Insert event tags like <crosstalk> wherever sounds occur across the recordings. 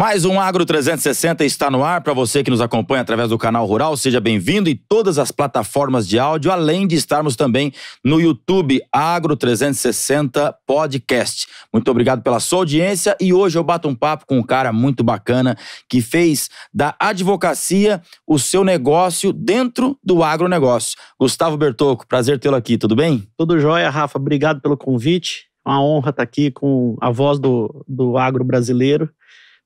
Mais um Agro 360 está no ar para você que nos acompanha através do canal Rural. Seja bem-vindo em todas as plataformas de áudio, além de estarmos também no YouTube Agro 360 Podcast. Muito obrigado pela sua audiência e hoje eu bato um papo com um cara muito bacana que fez da advocacia o seu negócio dentro do agronegócio. Gustavo Bertocco, prazer tê-lo aqui, tudo bem? Tudo jóia, Rafa. Obrigado pelo convite. É uma honra estar aqui com a voz do, do agro brasileiro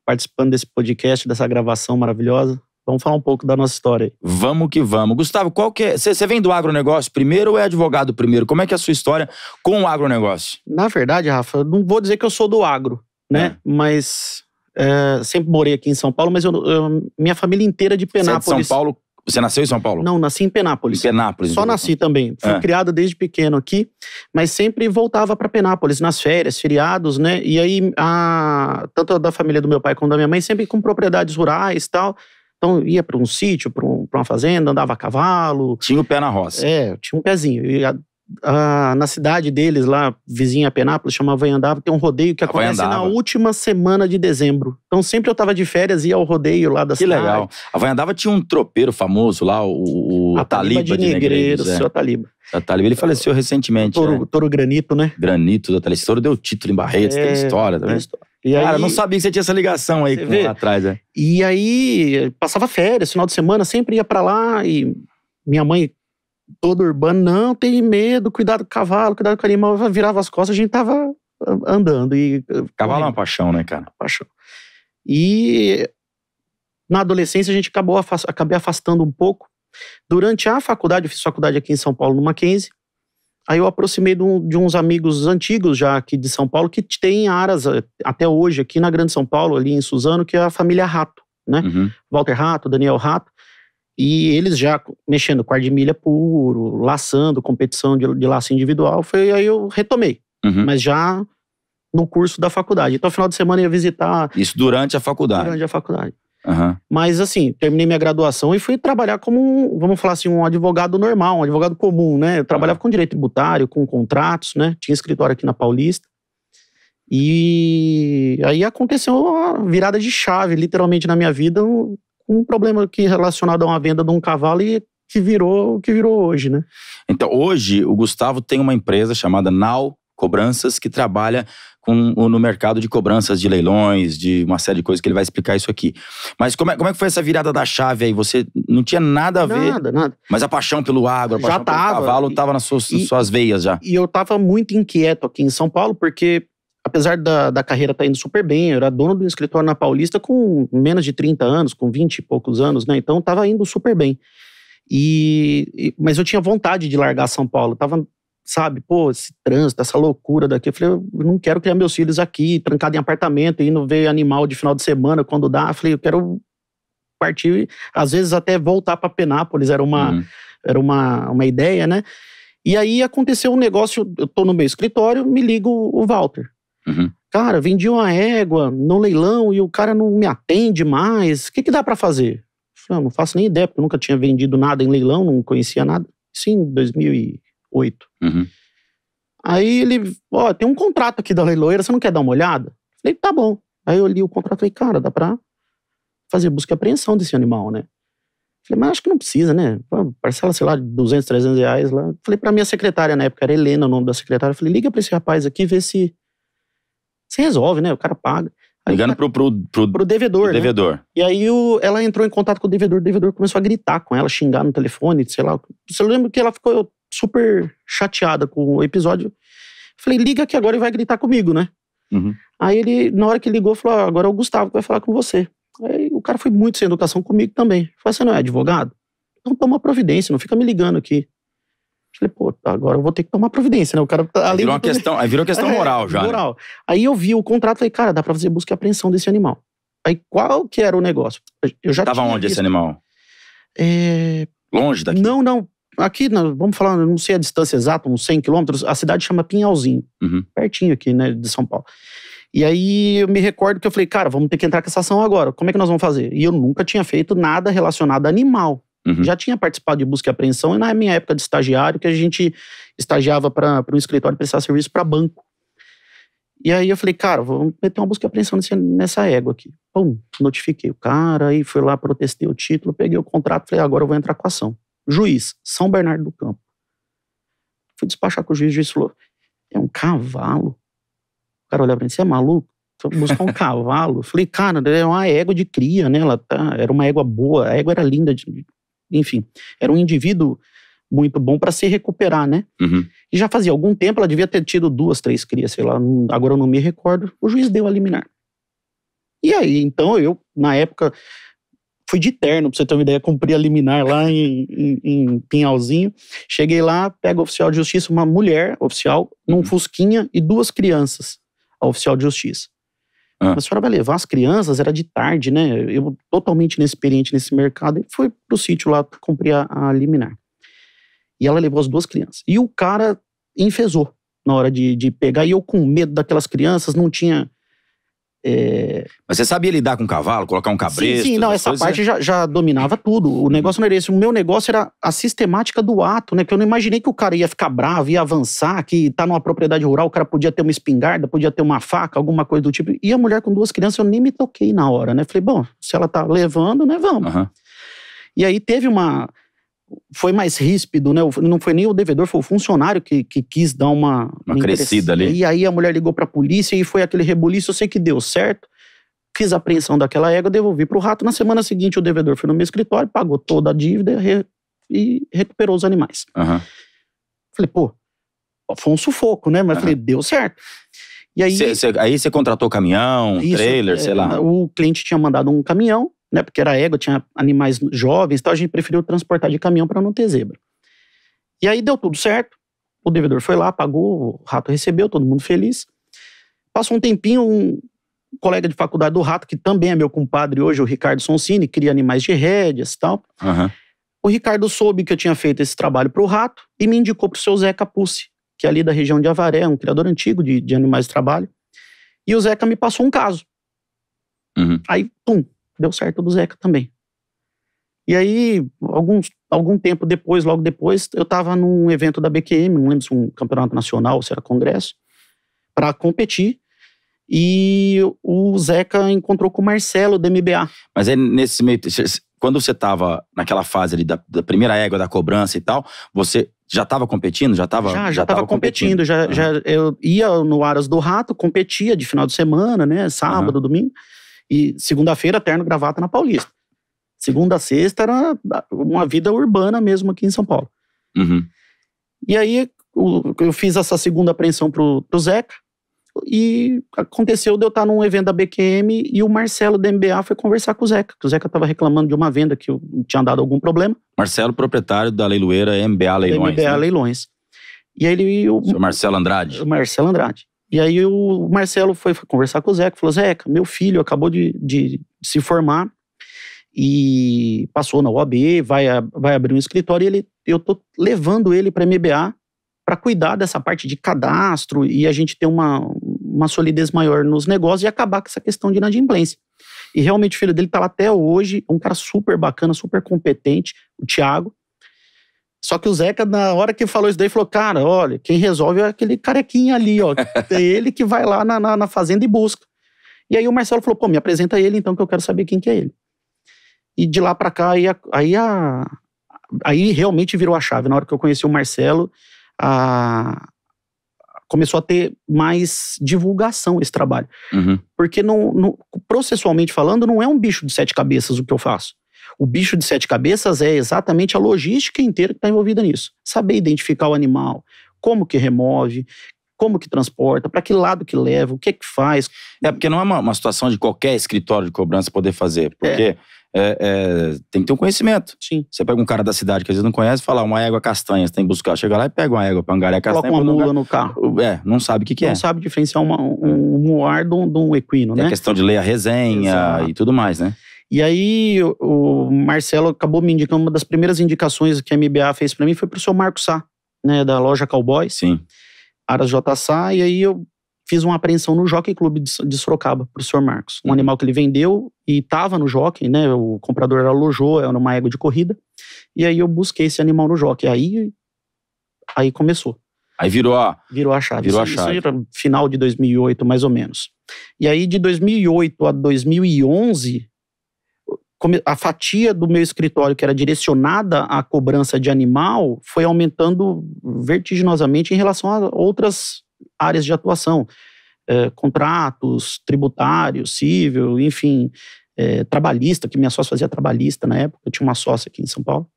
participando desse podcast, dessa gravação maravilhosa. Vamos falar um pouco da nossa história. Vamos que vamos. Gustavo, qual que é. Você vem do agronegócio primeiro ou é advogado primeiro? Como é que é a sua história com o agronegócio? Na verdade, Rafa, não vou dizer que eu sou do agro, né? É. Mas. É, sempre morei aqui em São Paulo, mas eu, eu, minha família inteira é de Penápolis. Você é de São Paulo você nasceu em São Paulo? Não, nasci em Penápolis. Em Penápolis. Só então. nasci também. Fui é. criada desde pequeno aqui, mas sempre voltava para Penápolis nas férias, feriados, né? E aí, a, tanto da família do meu pai como da minha mãe, sempre com propriedades rurais e tal. Então ia para um sítio, para um, uma fazenda, andava a cavalo. Tinha o pé na roça. É, tinha um pezinho ah, na cidade deles, lá, vizinha Penápolis, chamava Anhangaba, tem um rodeio que acontece na última semana de dezembro. Então sempre eu estava de férias e ia ao rodeio lá da que cidade. Que legal. Avanhandava tinha um tropeiro famoso lá, o, o a Taliba, Taliba de, de Negreiros. É. Seu Taliba. Taliba. Ele faleceu recentemente. Toro, né? Toro Granito, né? Granito da Taliba. Esse touro deu título em Barretos, é, tem história também. e Cara, aí, não sabia que você tinha essa ligação aí com, lá atrás. né? E aí, passava férias, final de semana, sempre ia para lá e minha mãe todo urbano, não, tem medo, cuidado com o cavalo, cuidado com o animal. virava as costas, a gente tava ah, andando. E, ah, cavalo é uma paixão, né, cara? Paixão. E na adolescência a gente acabou acabei afastando um pouco. Durante a faculdade, eu fiz faculdade aqui em São Paulo, no Mackenzie. Aí eu aproximei de, um, de, uns amigos antigos já aqui de São Paulo que tem Aras eh, até hoje aqui na Grande São Paulo, ali em Suzano, que é a família Rato, né? Uhum. Walter Rato, Daniel Rato. E eles já mexendo com milha puro, laçando, competição de, de laço individual, foi aí eu retomei. Uhum. Mas já no curso da faculdade. Então, final de semana eu ia visitar. Isso durante a faculdade. Durante a faculdade. Uhum. Mas assim, terminei minha graduação e fui trabalhar como um, vamos falar assim, um advogado normal, um advogado comum, né? Eu trabalhava uhum. com direito tributário, com contratos, né? Tinha escritório aqui na Paulista. E aí aconteceu uma virada de chave, literalmente, na minha vida um problema que relacionado a uma venda de um cavalo e que virou o que virou hoje, né? Então, hoje o Gustavo tem uma empresa chamada Now Cobranças que trabalha com, no mercado de cobranças de leilões, de uma série de coisas que ele vai explicar isso aqui. Mas como é, como é que foi essa virada da chave aí? Você não tinha nada a ver. Nada, nada. Mas a paixão pelo agro, a paixão já tava, pelo cavalo estava nas suas, e, suas veias já. E eu estava muito inquieto aqui em São Paulo, porque apesar da, da carreira estar tá indo super bem, eu era dono de um escritório na Paulista com menos de 30 anos, com 20 e poucos anos, né? Então estava indo super bem. E, e, mas eu tinha vontade de largar São Paulo. Tava, sabe, pô, esse trânsito, essa loucura daqui. Eu falei, eu não quero criar meus filhos aqui, trancado em apartamento, indo ver animal de final de semana quando dá. Eu falei, eu quero partir, às vezes até voltar para Penápolis, era uma, uhum. era uma, uma ideia, né? E aí aconteceu um negócio, eu tô no meu escritório, me liga o, o Walter. Uhum. Cara, vendi uma égua no leilão e o cara não me atende mais. O que, que dá para fazer? Eu ah, não faço nem ideia, porque eu nunca tinha vendido nada em leilão, não conhecia nada. Sim, 2008. Uhum. Aí ele, ó, oh, tem um contrato aqui da leiloeira, você não quer dar uma olhada? falei, tá bom. Aí eu li o contrato e falei, cara, dá pra fazer busca e apreensão desse animal, né? Falei, mas acho que não precisa, né? Parcela, sei lá, 200, 300 reais lá. Falei pra minha secretária na época, era Helena o nome da secretária. Falei, liga pra esse rapaz aqui, vê se você resolve, né? O cara paga. Aí Ligando cara, pro, pro, pro, pro devedor. Pro né? devedor. E aí o, ela entrou em contato com o devedor, o devedor começou a gritar com ela, xingar no telefone, sei lá. Você lembra que ela ficou super chateada com o episódio. Falei, liga aqui agora e vai gritar comigo, né? Uhum. Aí ele, na hora que ligou, falou: ah, agora é o Gustavo que vai falar com você. Aí o cara foi muito sem educação comigo também. Falei, assim, você não é advogado? Então toma providência, não fica me ligando aqui. Falei, pô, agora eu vou ter que tomar providência, né? O cara tá virou, uma questão, aí virou questão moral é, já. Né? Moral. Né? Aí eu vi o contrato e falei, cara, dá pra fazer busca e apreensão desse animal. Aí qual que era o negócio? Eu já Tava onde visto. esse animal? É... Longe daqui? Não, não. Aqui, vamos falar, não sei a distância exata, uns 100 quilômetros. A cidade chama Pinhalzinho, uhum. pertinho aqui, né, de São Paulo. E aí eu me recordo que eu falei, cara, vamos ter que entrar com essa ação agora. Como é que nós vamos fazer? E eu nunca tinha feito nada relacionado a animal. Uhum. Já tinha participado de busca e apreensão e na minha época de estagiário, que a gente estagiava para um escritório prestar serviço para banco. E aí eu falei, cara, vou meter uma busca e apreensão nesse, nessa égua aqui. Pum, notifiquei o cara, aí fui lá, protestei o título, peguei o contrato, falei, agora eu vou entrar com a ação. Juiz, São Bernardo do Campo. Fui despachar com o juiz, o juiz falou, é um cavalo? O cara olhava pra mim, você é maluco? buscar um cavalo. Falei, cara, é uma égua de cria, né? Ela tá, era uma égua boa, a égua era linda, de enfim, era um indivíduo muito bom para se recuperar, né? Uhum. E já fazia algum tempo, ela devia ter tido duas, três crias, sei lá, agora eu não me recordo. O juiz deu a liminar. E aí, então, eu, na época, fui de terno, pra você ter uma ideia, cumpri a liminar lá em, em, em, Pinhalzinho. Cheguei lá, pega o oficial de justiça, uma mulher oficial, num uhum. fusquinha e duas crianças, a oficial de justiça. Ah. A senhora vai levar as crianças, era de tarde, né? Eu totalmente inexperiente nesse mercado, e foi pro sítio lá cumprir a, a liminar. E ela levou as duas crianças. E o cara enfesou na hora de, de pegar, e eu com medo daquelas crianças, não tinha é... Mas você sabia lidar com um cavalo, colocar um cabresto? Sim, sim não, essa coisas, parte é? já, já, dominava tudo. O negócio não era esse. O meu negócio era a sistemática do ato, né? Que eu não imaginei que o cara ia ficar bravo, ia avançar, que tá numa propriedade rural, o cara podia ter uma espingarda, podia ter uma faca, alguma coisa do tipo. E a mulher com duas crianças, eu nem me toquei na hora, né? Falei, bom, se ela tá levando, né, vamos. Uhum. E aí teve uma foi mais ríspido, né? Não foi nem o devedor, foi o funcionário que, que quis dar uma. Uma, uma crescida ali. E aí a mulher ligou pra polícia e foi aquele rebuliço. Eu sei que deu certo. Fiz a apreensão daquela égua, devolvi pro rato. Na semana seguinte, o devedor foi no meu escritório, pagou toda a dívida re, e recuperou os animais. Uhum. Falei, pô, foi um sufoco, né? Mas uhum. falei, deu certo. E aí. aí você contratou caminhão, isso, trailer, é, sei lá. O cliente tinha mandado um caminhão né? Porque era égua, tinha animais jovens, então a gente preferiu transportar de caminhão para não ter zebra. E aí deu tudo certo. O devedor foi lá, pagou, o rato recebeu, todo mundo feliz. Passou um tempinho, um colega de faculdade do rato, que também é meu compadre hoje, o Ricardo Sonsini, cria animais de rédeas e tal. Uhum. O Ricardo soube que eu tinha feito esse trabalho para o rato e me indicou para o seu Zeca Capucci, que é ali da região de Avaré, é um criador antigo de, de animais de trabalho. E o Zeca me passou um caso. Uhum. Aí, pum, deu certo do Zeca também. E aí, alguns, algum tempo depois, logo depois, eu estava num evento da BQM, não lembro se um campeonato nacional, se era congresso, para competir. E o Zeca encontrou com o Marcelo do MBA. Mas aí, nesse meio. Quando você estava naquela fase ali da, da, primeira égua da cobrança e tal, você já estava competindo? Já estava já, já, já tava competindo. competindo. Já, uhum. já, eu ia no Aras do Rato, competia de final de semana, né? Sábado, uhum. domingo. E segunda-feira, terno gravata na Paulista. Segunda sexta era uma vida urbana mesmo aqui em São Paulo. Uhum. E aí eu fiz essa segunda apreensão pro, pro Zeca e aconteceu de eu estar num evento da BQM e o Marcelo da MBA foi conversar com o Zeca, que o Zeca estava reclamando de uma venda que tinha dado algum problema. Marcelo, proprietário da leiloeira MBA Leilões. MBA né? Leilões. E aí ele. O, Marcelo Andrade. O Marcelo Andrade. E aí o Marcelo foi conversar com o Zeca, falou, Zeca, meu filho acabou de, de, se formar e passou na OAB, vai, vai abrir um escritório e ele, eu tô levando ele para MBA para cuidar dessa parte de cadastro e a gente ter uma, uma solidez maior nos negócios e acabar com essa questão de inadimplência. E realmente o filho dele está lá até hoje, um cara super bacana, super competente, o Thiago. Só que o Zeca, na hora que falou isso daí, falou: cara, olha, quem resolve é aquele carequinha ali, ó. <laughs> É ele que vai lá na, na, na, fazenda e busca. E aí o Marcelo falou: pô, me apresenta ele então, que eu quero saber quem que é ele. E de lá para cá, aí, a, aí, a, aí realmente virou a chave. Na hora que eu conheci o Marcelo, a, começou a ter mais divulgação esse trabalho. Uhum. Porque, não, processualmente falando, não é um bicho de sete cabeças o que eu faço. O bicho de sete cabeças é exatamente a logística inteira que está envolvida nisso. Saber identificar o animal, como que remove, como que transporta, para que lado que leva, o que que faz. É, porque não é uma, uma situação de qualquer escritório de cobrança poder fazer, porque é. É, é, tem que ter um conhecimento. Sim. Você pega um cara da cidade que às vezes não conhece e fala, ah, uma égua castanha, você tem que buscar. Chega lá e pega uma égua angariar castanha. Coloca uma mula no carro. É, não sabe o que, que é. Não sabe diferenciar uma, um, um moar de um, equino, né? É questão de ler a resenha Exato. e tudo mais, né? E aí o Marcelo acabou me indicando, uma das primeiras indicações que a MBA fez para mim foi para o seu Marco Sá, né, da loja Cowboy. Sim. Aras J. Sá, e aí eu fiz uma apreensão no Jockey Clube de, Sorocaba para o senhor Marcos. Um uhum. animal que ele vendeu e tava no Jockey, né? O comprador alojou, era uma égua de corrida. E aí eu busquei esse animal no Jockey. Aí, aí começou. Aí virou a... Virou a chave. Virou a chave. Isso era final de 2008, mais ou menos. E aí de 2008 a 2011, a fatia do meu escritório que era direcionada à cobrança de animal foi aumentando vertiginosamente em relação a outras áreas de atuação. É, contratos, tributários, civil, enfim, é, trabalhista, que minha sócia fazia trabalhista na época, eu tinha uma sócia aqui em São Paulo.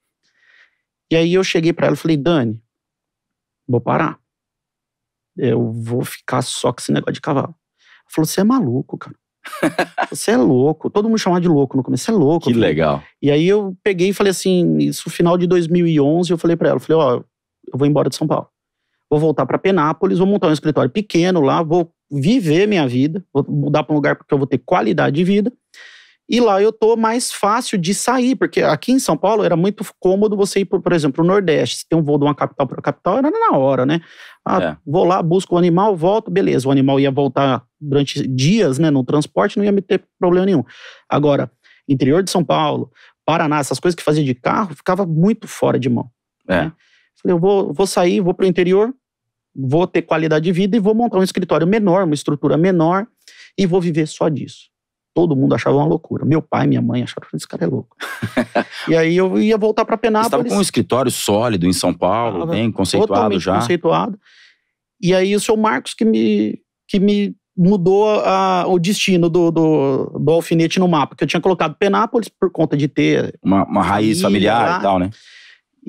E aí eu cheguei para ela e falei, Dani, vou parar. Eu vou ficar só com esse negócio de cavalo. Ela falou, você é maluco, cara você é louco. Todo mundo chamava de louco no começo. Você é louco. Que falei. legal. E aí eu peguei e falei assim, isso final de 2011, eu falei para ela, eu falei, ó, eu vou embora de São Paulo. Vou voltar para Penápolis, vou montar um escritório pequeno lá, vou viver minha vida, vou mudar para um lugar porque eu vou ter qualidade de vida e lá eu tô mais fácil de sair, porque aqui em São Paulo era muito cômodo você ir, por, por exemplo, para o Nordeste. Se tem um voo de uma capital para capital, era na hora, né? Ah, é. vou lá, busco o animal, volto, beleza. O animal ia voltar durante dias, né, no transporte, não ia me ter problema nenhum. Agora, interior de São Paulo, Paraná, essas coisas que fazia de carro, ficava muito fora de mão. É. Né? Falei, eu vou, vou sair, vou para o interior, vou ter qualidade de vida e vou montar um escritório menor, uma estrutura menor e vou viver só disso. Todo mundo achava uma loucura. Meu pai, minha mãe acharam que esse cara é louco. <laughs> e aí eu ia voltar para Penápolis. Estava com um escritório sólido em São Paulo, Tava bem conceituado já. conceituado. E aí o seu Marcos que me, que me mudou a, o destino do, do, do, alfinete no mapa, que eu tinha colocado Penápolis por conta de ter... Uma, uma raiz familiar e tal, né?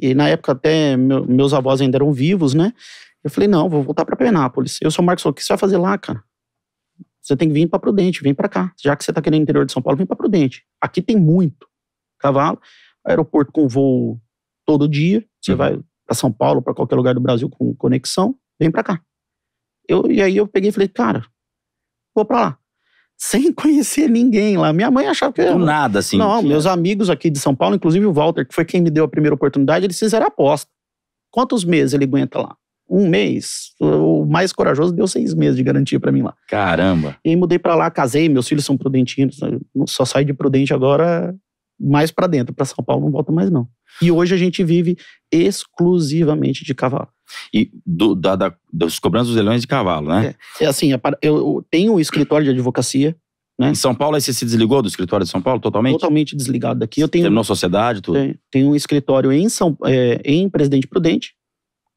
E na época até meu, meus avós ainda eram vivos, né? Eu falei, não, vou voltar para Penápolis. Eu sou o Marcos falou, o que você vai fazer lá, cara? Você tem que vir para Prudente, vem para cá. Já que você está querendo interior de São Paulo, vem para Prudente. Aqui tem muito cavalo. Aeroporto com voo todo dia. Você uhum. vai para São Paulo, para qualquer lugar do Brasil com conexão, vem para cá. Eu, e aí eu peguei e falei, cara, vou para lá. Sem <laughs> conhecer ninguém lá. Minha mãe achava que eu. nada, assim. Não, meus é. amigos aqui de São Paulo, inclusive o Walter, que foi quem me deu a primeira oportunidade, eles fizeram aposta. Quantos meses ele aguenta lá? um mês. O mais corajoso deu seis meses de garantia para mim lá. Caramba! E aí mudei para lá, casei, meus filhos são prudentinos. Né, só saí de Prudente agora mais para dentro. Para São Paulo não volta mais, não. E hoje a gente vive exclusivamente de cavalo. E do, da, da, dos cobranças dos leilões de cavalo, né? É, é assim, eu, tenho um escritório de advocacia. Né? Em São Paulo, aí você se desligou do escritório de São Paulo totalmente? Totalmente desligado daqui. Eu tenho, Terminou sociedade, tudo? Tenho, é, tenho um escritório em, São, é, em Presidente Prudente,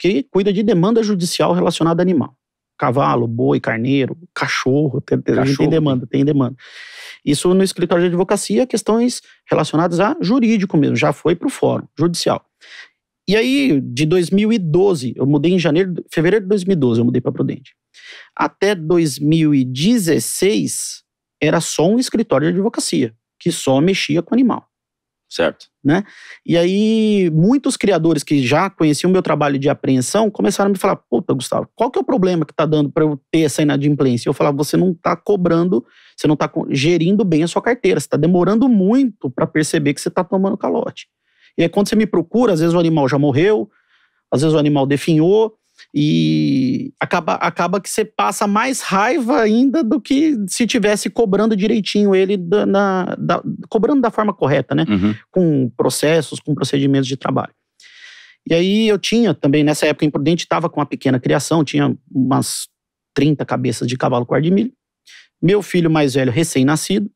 que cuida de demanda judicial relacionada a animal. Cavalo, boi, carneiro, cachorro, tem, cachorro. tem demanda, tem demanda. Isso no escritório de advocacia, questões relacionadas a jurídico mesmo, já foi para o fórum judicial. E aí, de 2012, eu mudei em janeiro, fevereiro de 2012, eu mudei para Prudente. Até 2016, era só um escritório de advocacia, que só mexia com animal. Certo. Né? E aí, muitos criadores que já conheciam meu trabalho de apreensão começaram a me falar: puta, Gustavo, qual que é o problema que tá dando para eu ter essa inadimplência? Eu falava: você não tá cobrando, você não tá gerindo bem a sua carteira, você tá demorando muito para perceber que você tá tomando calote. E aí, quando você me procura, às vezes o animal já morreu, às vezes o animal definhou, e acaba, acaba que você passa mais raiva ainda do que se tivesse cobrando direitinho ele, da, na, da, cobrando da forma correta, né? Uhum. Com processos, com procedimentos de trabalho. E aí eu tinha também, nessa época, Imprudente estava com uma pequena criação, tinha umas 30 cabeças de cavalo com ar de milho. Meu filho mais velho, recém-nascido.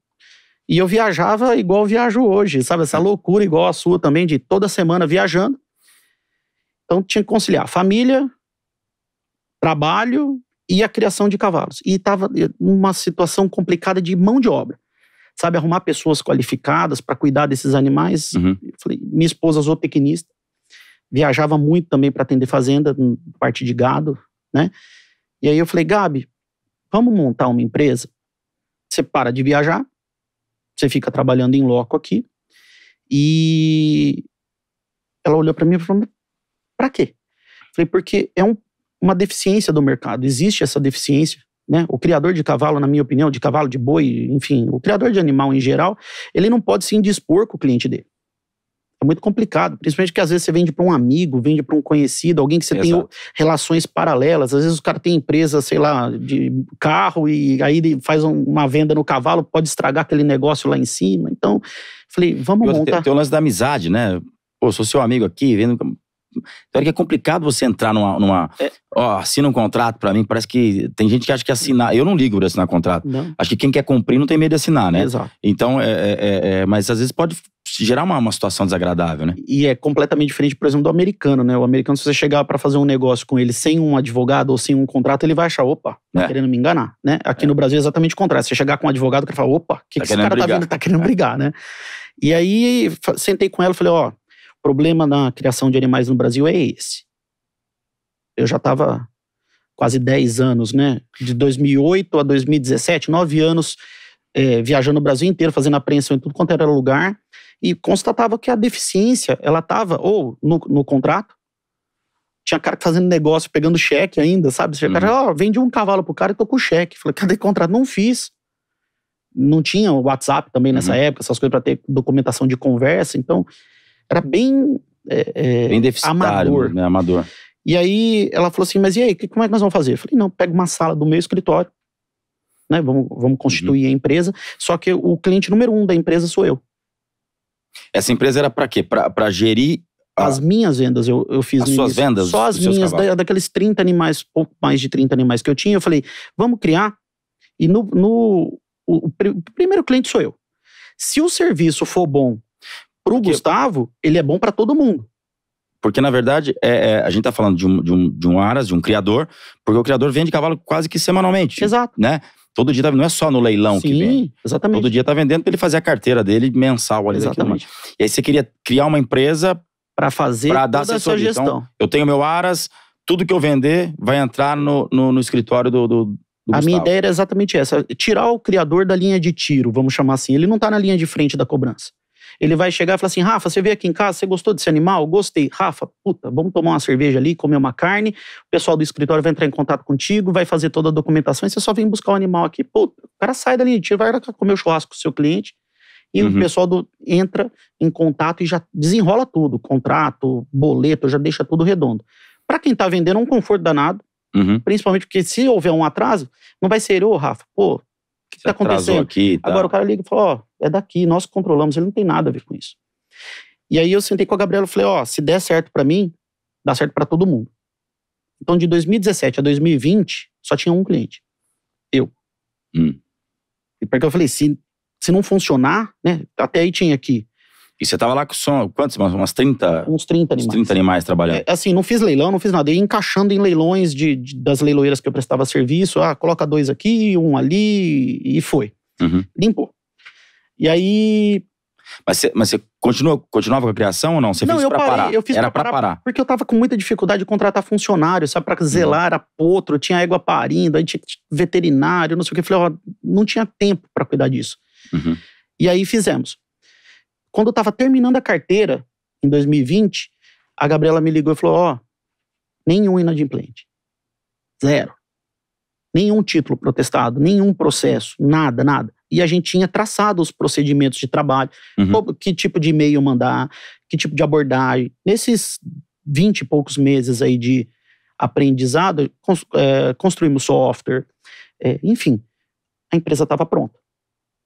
E eu viajava igual eu viajo hoje, sabe? Essa loucura igual a sua também, de toda semana viajando. Então tinha que conciliar família, trabalho e a criação de cavalos. E estava numa situação complicada de mão de obra. Sabe, arrumar pessoas qualificadas para cuidar desses animais. Uhum. Falei, minha esposa zootecnista, viajava muito também para atender fazenda, parte de gado, né? E aí eu falei, Gabi, vamos montar uma empresa? Você para de viajar, você fica trabalhando em loco aqui. E ela olhou para mim e falou, para quê? Falei, porque é um uma deficiência do mercado. Existe essa deficiência. Né? O criador de cavalo, na minha opinião, de cavalo, de boi, enfim, o criador de animal em geral, ele não pode se indispor com o cliente dele. É muito complicado, principalmente que às vezes você vende para um amigo, vende para um conhecido, alguém que você Exato. tem relações paralelas. Às vezes o cara tem empresa, sei lá, de carro e aí ele faz uma venda no cavalo, pode estragar aquele negócio lá em cima. Então, falei, vamos e montar. Tem, tem o lance da amizade, né? Pô, sou seu amigo aqui, vendo então, é que é complicado você entrar numa. numa é. Ó, assina um contrato pra mim. Parece que tem gente que acha que assinar. Eu não ligo pra assinar contrato. Não. Acho que quem quer cumprir não tem medo de assinar, né? Exato. Então, é, é, é, é mas às vezes pode gerar uma, uma situação desagradável, né? E é completamente diferente, por exemplo, do americano, né? O americano, se você chegar para fazer um negócio com ele sem um advogado ou sem um contrato, ele vai achar, opa, tá é. querendo me enganar, né? Aqui é. no Brasil é exatamente o contrário. Se você chegar com um advogado, que cara fala, opa, o que, tá que esse cara tá brigar. tá vendo? Tá querendo é. brigar, né? E aí, sentei com ela e falei, ó, problema na criação de animais no Brasil é esse. Eu já estava quase 10 anos, né? De 2008 a 2017, 9 anos é, viajando o Brasil inteiro, fazendo apreensão em tudo quanto era lugar, e constatava que a deficiência, ela estava ou no, no contrato, tinha cara fazendo negócio, pegando cheque ainda, sabe? Você uhum. cara, ó, oh, vende um cavalo pro cara e tô com cheque. Falei, cadê o contrato? Não fiz. Não tinha o WhatsApp também nessa uhum. época, essas coisas para ter documentação de conversa. Então, era bem. É, é, bem deficitário, amador. Né, amador. E aí ela falou assim: mas e aí, como é que nós vamos fazer? Eu falei: não, pega uma sala do meu escritório, né, vamos, vamos constituir uhum. a empresa, só que o cliente número um da empresa sou eu. Essa empresa era para quê? Para gerir. As minhas vendas eu, eu fiz. As suas início. vendas? Só as minhas, da, daqueles 30 animais, pouco mais de 30 animais que eu tinha, eu falei: vamos criar. E no, no o, o, o primeiro cliente sou eu. Se o serviço for bom Pro Porque... Gustavo, ele é bom para todo mundo. Porque, na verdade, é, é, a gente está falando de um, de, um, de um Aras, de um criador, porque o criador vende cavalo quase que semanalmente. Exato. Né? Todo dia, tá, não é só no leilão Sim, que vende. exatamente. Todo dia está vendendo para ele fazer a carteira dele mensal. Ali exatamente. E aí você queria criar uma empresa… Para fazer pra dar toda sugestão? a sua gestão. Então, eu tenho meu Aras, tudo que eu vender vai entrar no, no, no escritório do, do, do A Gustavo. minha ideia era exatamente essa. Tirar o criador da linha de tiro, vamos chamar assim. Ele não está na linha de frente da cobrança. Ele vai chegar e falar assim: Rafa, você veio aqui em casa, você gostou desse animal? Gostei. Rafa, puta, vamos tomar uma cerveja ali, comer uma carne. O pessoal do escritório vai entrar em contato contigo, vai fazer toda a documentação e você só vem buscar o animal aqui. Puta, o cara sai dali, tira, vai comer o churrasco com o seu cliente. E uhum. o pessoal do, entra em contato e já desenrola tudo: contrato, boleto, já deixa tudo redondo. Para quem está vendendo, é um conforto danado. Uhum. Principalmente porque se houver um atraso, não vai ser, ô, oh, Rafa, pô, o que, que tá acontecendo? Aqui, tá. Agora o cara liga e fala, ó, oh, é daqui, nós controlamos, ele não tem nada a ver com isso. E aí eu sentei com a Gabriela e falei, ó, oh, se der certo para mim, dá certo para todo mundo. Então de 2017 a 2020, só tinha um cliente. Eu. Hum. E porque eu falei, se, se não funcionar, né, até aí tinha aqui e você tava lá com quantos? Umas 30? Uns 30 animais. Uns 30 animais trabalhando. É, assim, não fiz leilão, não fiz nada. E encaixando em leilões de, de, das leiloeiras que eu prestava serviço. Ah, coloca dois aqui, um ali, e foi. Uhum. Limpou. E aí. Mas você, mas você continua, continuava com a criação ou não? Você não, fez eu pra parei, parar? Eu fiz Era pra, parar, parar, Porque eu tava com muita dificuldade de contratar funcionário, sabe? Pra uhum. zelar, era potro, tinha égua parindo, aí tinha veterinário, não sei o que. Eu falei, ó, não tinha tempo para cuidar disso. Uhum. E aí fizemos. Quando eu tava terminando a carteira, em 2020, a Gabriela me ligou e falou: ó, nenhum inadimplente. Zero. Nenhum título protestado, nenhum processo, nada, nada e a gente tinha traçado os procedimentos de trabalho, uhum. que tipo de e-mail mandar, que tipo de abordagem. Nesses 20 e poucos meses aí de aprendizado, cons, é, construímos software, é, enfim, a empresa estava pronta.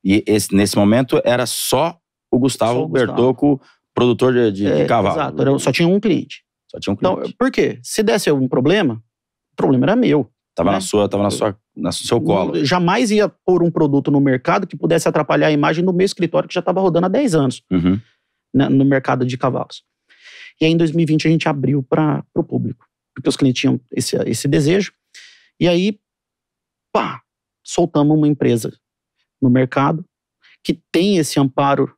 E esse, nesse momento era só o Gustavo só Bertocco, produtor de, de, é, de cavalo. Exato, né? era, só tinha um cliente. Só tinha um cliente. Então, por quê? Se desse algum problema, o problema era meu. Tava né? na sua, tava na sua, na seu colo. Eu jamais ia pôr um produto no mercado que pudesse atrapalhar a imagem do meu escritório que já estava rodando há 10 anos uhum. né, no mercado de cavalos. E aí em 2020 a gente abriu para o público, porque os clientes tinham esse, esse desejo. E aí, pá, soltamos uma empresa no mercado que tem esse amparo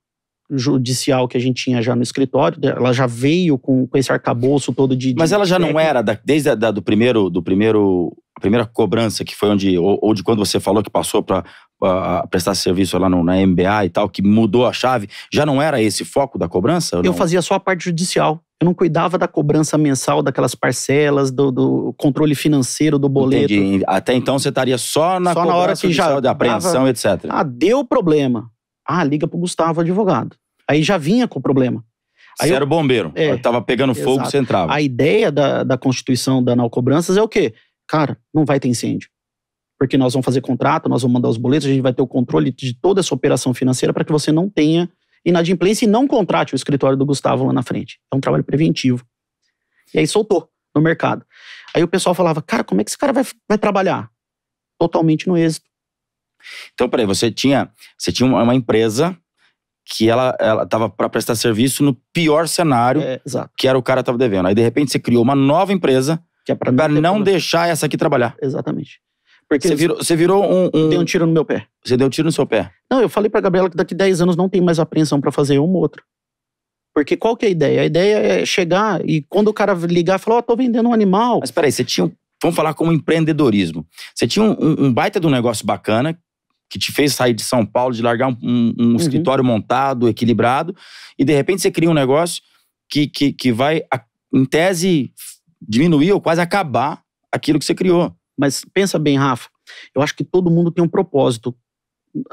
judicial que a gente tinha já no escritório, né, ela já veio com, com esse arcabouço todo de. Mas ela já não era da, desde a, da, do primeiro do primeiro primeira cobrança, que foi onde, ou, ou de quando você falou que passou para prestar serviço lá no, na MBA e tal, que mudou a chave, já não era esse foco da cobrança? Eu fazia só a parte judicial. Eu não cuidava da cobrança mensal, daquelas parcelas, do, do controle financeiro, do boleto. Entendi. Até então você estaria só na só na hora que já de apreensão, dava, etc. Ah, deu problema. Ah, liga pro Gustavo, advogado. Aí já vinha com o problema. Aí você eu, era bombeiro. É, tava pegando fogo, exato. você entrava. A ideia da, da Constituição da Não Cobranças é o quê? cara, não vai ter incêndio. Porque nós vamos fazer contrato, nós vamos mandar os boletos, a gente vai ter o controle de toda essa operação financeira para que você não tenha inadimplência e não contrate o escritório do Gustavo lá na frente. É um trabalho preventivo. E aí soltou no mercado. Aí o pessoal falava, cara, como é que esse cara vai, vai trabalhar? Totalmente no êxito. Então, peraí, você tinha, você tinha uma empresa que ela estava para prestar serviço no pior cenário, é, que era o cara estava devendo. Aí, de repente, você criou uma nova empresa que é pra, pra não, deixar essa aqui trabalhar. Exatamente. Porque você virou, você virou um, um... Deu um tiro no meu pé. Você deu um tiro no seu pé. Não, eu falei pra Gabriela que daqui 10 anos não tem mais apreensão para fazer uma ou outra. Porque qual que é a ideia? A ideia é chegar e quando o cara ligar, falar, ó, oh, tô vendendo um animal. Mas peraí, você tinha Vamos falar como empreendedorismo. Você tinha um, um, baita de um negócio bacana que te fez sair de São Paulo, de largar um, um uhum. escritório uhum. montado, equilibrado, e de repente você cria um negócio que, que, que vai, em tese, diminuir ou quase acabar aquilo que você criou. Mas pensa bem, Rafa. Eu acho que todo mundo tem um propósito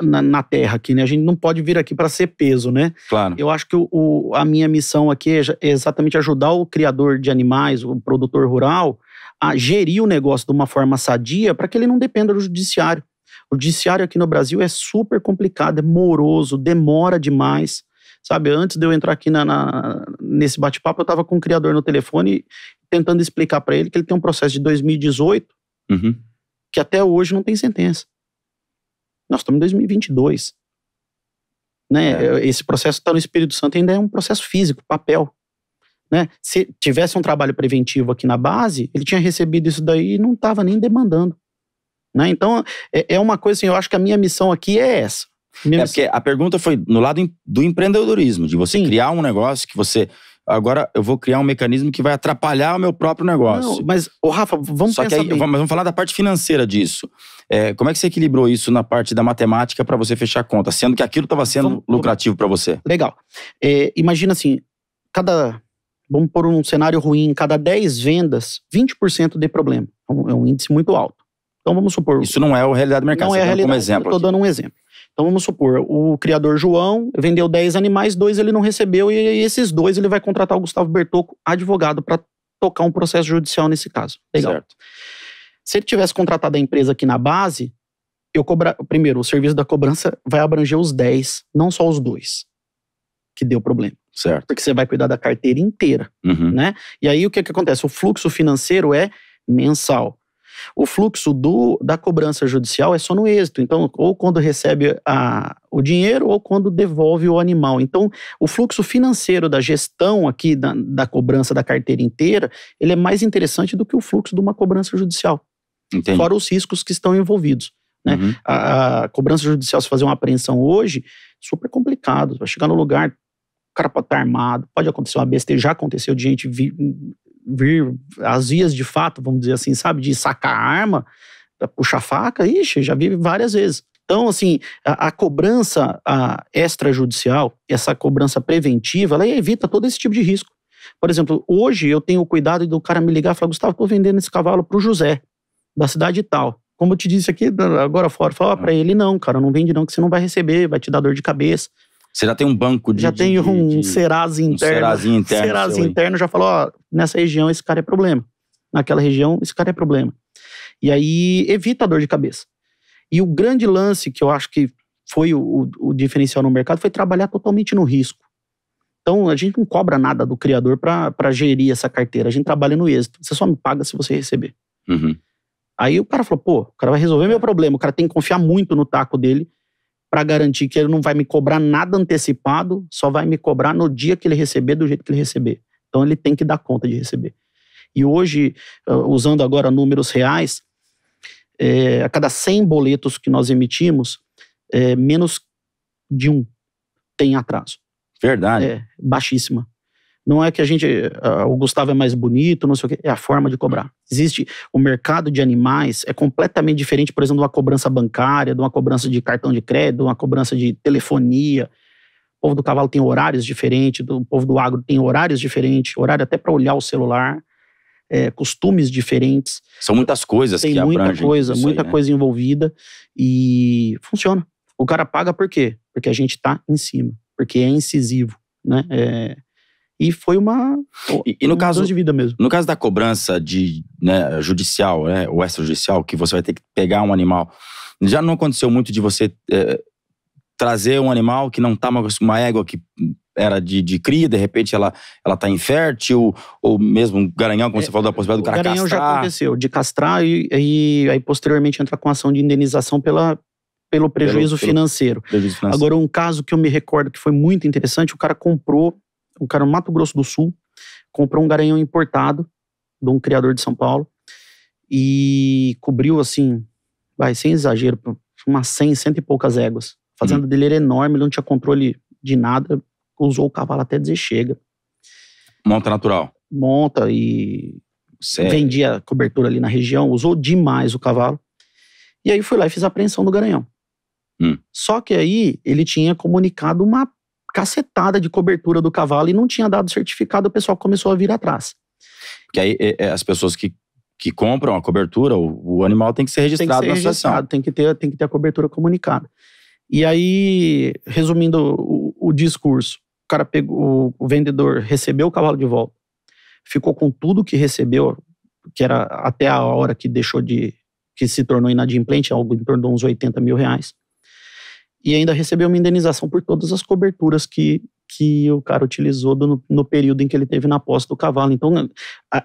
na, na Terra aqui, né? A gente não pode vir aqui para ser peso, né? Claro. Eu acho que o, o, a minha missão aqui é, é exatamente ajudar o criador de animais, o produtor rural, a gerir o negócio de uma forma sadia para que ele não dependa do judiciário. O judiciário aqui no Brasil é super complicado, é moroso, demora demais. Sabe, antes de eu entrar aqui na, na nesse bate-papo, eu estava com o criador no telefone tentando explicar para ele que ele tem um processo de 2018 uhum. que até hoje não tem sentença. Nós estamos em 2022. Né? É. Esse processo está no Espírito Santo ainda é um processo físico, papel. Né? Se tivesse um trabalho preventivo aqui na base, ele tinha recebido isso daí e não estava nem demandando. Né? Então, é, é, uma coisa assim, eu acho que a minha missão aqui é essa. É, Mesmo é porque assim. a pergunta foi no lado do empreendedorismo, de você Sim. criar um negócio que você. Agora eu vou criar um mecanismo que vai atrapalhar o meu próprio negócio. Não, mas, o Rafa, vamos Só pensar que aí, vamos, vamos falar da parte financeira disso. É, como é que você equilibrou isso na parte da matemática para você fechar a conta, sendo que aquilo estava sendo vamos, lucrativo para você? Legal. É, imagina assim, cada vamos pôr um cenário ruim, cada 10 vendas, 20% de problema. É, é um índice muito alto. Então vamos supor. Isso não é a realidade do mercado. Não é a tá realidade. Como exemplo estou dando um exemplo. Então vamos supor, o criador João vendeu 10 animais, dois ele não recebeu, e esses dois ele vai contratar o Gustavo Bertocco, advogado, para tocar um processo judicial nesse caso. Legal. Certo. Se ele tivesse contratado a empresa aqui na base, eu cobrar. Primeiro, o serviço da cobrança vai abranger os 10, não só os dois. Que deu problema. Certo. Porque você vai cuidar da carteira inteira. Uhum. né? E aí o que, que acontece? O fluxo financeiro é mensal. O fluxo do, da cobrança judicial é só no êxito. Então, ou quando recebe a, o dinheiro ou quando devolve o animal. Então, o fluxo financeiro da gestão aqui da, da cobrança da carteira inteira, ele é mais interessante do que o fluxo de uma cobrança judicial. Entendi. Fora os riscos que estão envolvidos. Né? Uhum. A, a, cobrança judicial, se fazer uma apreensão hoje, super complicado. Vai chegar no lugar, o cara pode estar armado, pode acontecer uma besteira, já aconteceu de gente vir as vias de fato, vamos dizer assim, sabe, de sacar a arma, puxar faca, ixi, já vi várias vezes. Então, assim, a, a cobrança a extrajudicial, essa cobrança preventiva, ela evita todo esse tipo de risco. Por exemplo, hoje eu tenho o cuidado do cara me ligar e falar, Gustavo, estou vendendo esse cavalo para o José, da cidade tal. Como eu te disse aqui, agora fora, fala para ah. ele, não, cara, não vende não, que você não vai receber, vai te dar dor de cabeça. Você já tem um banco de. Já tem um de, Serasa interno. Um Serasa interno. Serasa interno já falou: ó, nessa região esse cara é problema. Naquela região esse cara é problema. E aí evita a dor de cabeça. E o grande lance que eu acho que foi o, o, diferencial no mercado foi trabalhar totalmente no risco. Então, a gente não cobra nada do criador para gerir essa carteira. A gente trabalha no êxito. Você só me paga se você receber. Uhum. Aí o cara falou: pô, o cara vai resolver meu problema. O cara tem que confiar muito no taco dele para garantir que ele não vai me cobrar nada antecipado, só vai me cobrar no dia que ele receber, do jeito que ele receber. Então ele tem que dar conta de receber. E hoje, ah, usando agora números reais, é, a cada 100 boletos que nós emitimos, é, menos de um tem atraso. Verdade. É, baixíssima. Não é que a gente. Uh, o Gustavo é mais bonito, não sei o quê. É a forma de cobrar. Existe. O mercado de animais é completamente diferente, por exemplo, de uma cobrança bancária, de uma cobrança de cartão de crédito, de uma cobrança de telefonia. O povo do cavalo tem horários diferentes, do, o povo do agro tem horários diferentes, horário até para olhar o celular, é, costumes diferentes. São muitas coisas tem que muita coisa, muita aí, né? coisa né? envolvida e funciona. O cara paga por quê? Porque a gente está em cima, porque é incisivo, né? É, e foi uma. E, e no um caso de vida mesmo. No caso da cobrança de né, judicial, né, ou extrajudicial, que você vai ter que pegar um animal, já não aconteceu muito de você é, trazer um animal que não está uma, uma égua que era de, de cria, de repente ela, ela tá infértil, ou mesmo um garanhão, como é, você falou, da possibilidade do cara garanhão castrar. Garanhão já aconteceu, de castrar e, e aí posteriormente entrar com ação de indenização pela, pelo prejuízo, pelo, pelo financeiro. prejuízo financeiro. Agora, um caso que eu me recordo que foi muito interessante, o cara comprou um cara no Mato Grosso do Sul, comprou um garanhão importado de um criador de São Paulo e cobriu, assim, vai, sem exagero, umas 100, cento e poucas éguas. A fazenda hum. dele era enorme, ele não tinha controle de nada, usou o cavalo até dizer chega. Monta natural? Monta e Sério? vendia cobertura ali na região, usou demais o cavalo. E aí fui lá e fiz a apreensão do garanhão. Hum. Só que aí ele tinha comunicado uma cacetada de cobertura do cavalo e não tinha dado certificado, o pessoal começou a vir atrás. que aí é, é as pessoas que, que compram a cobertura, o, o animal tem que ser registrado tem que ser na associação. Tem que, ter, tem que ter a cobertura comunicada. E aí, resumindo o, o discurso, o cara pegou, o vendedor recebeu o cavalo de volta, ficou com tudo que recebeu, que era até a hora que deixou de, que se tornou inadimplente, algo em torno de uns 80 mil reais e ainda recebeu uma indenização por todas as coberturas que, que o cara utilizou do, no período em que ele teve na posse do cavalo. Então,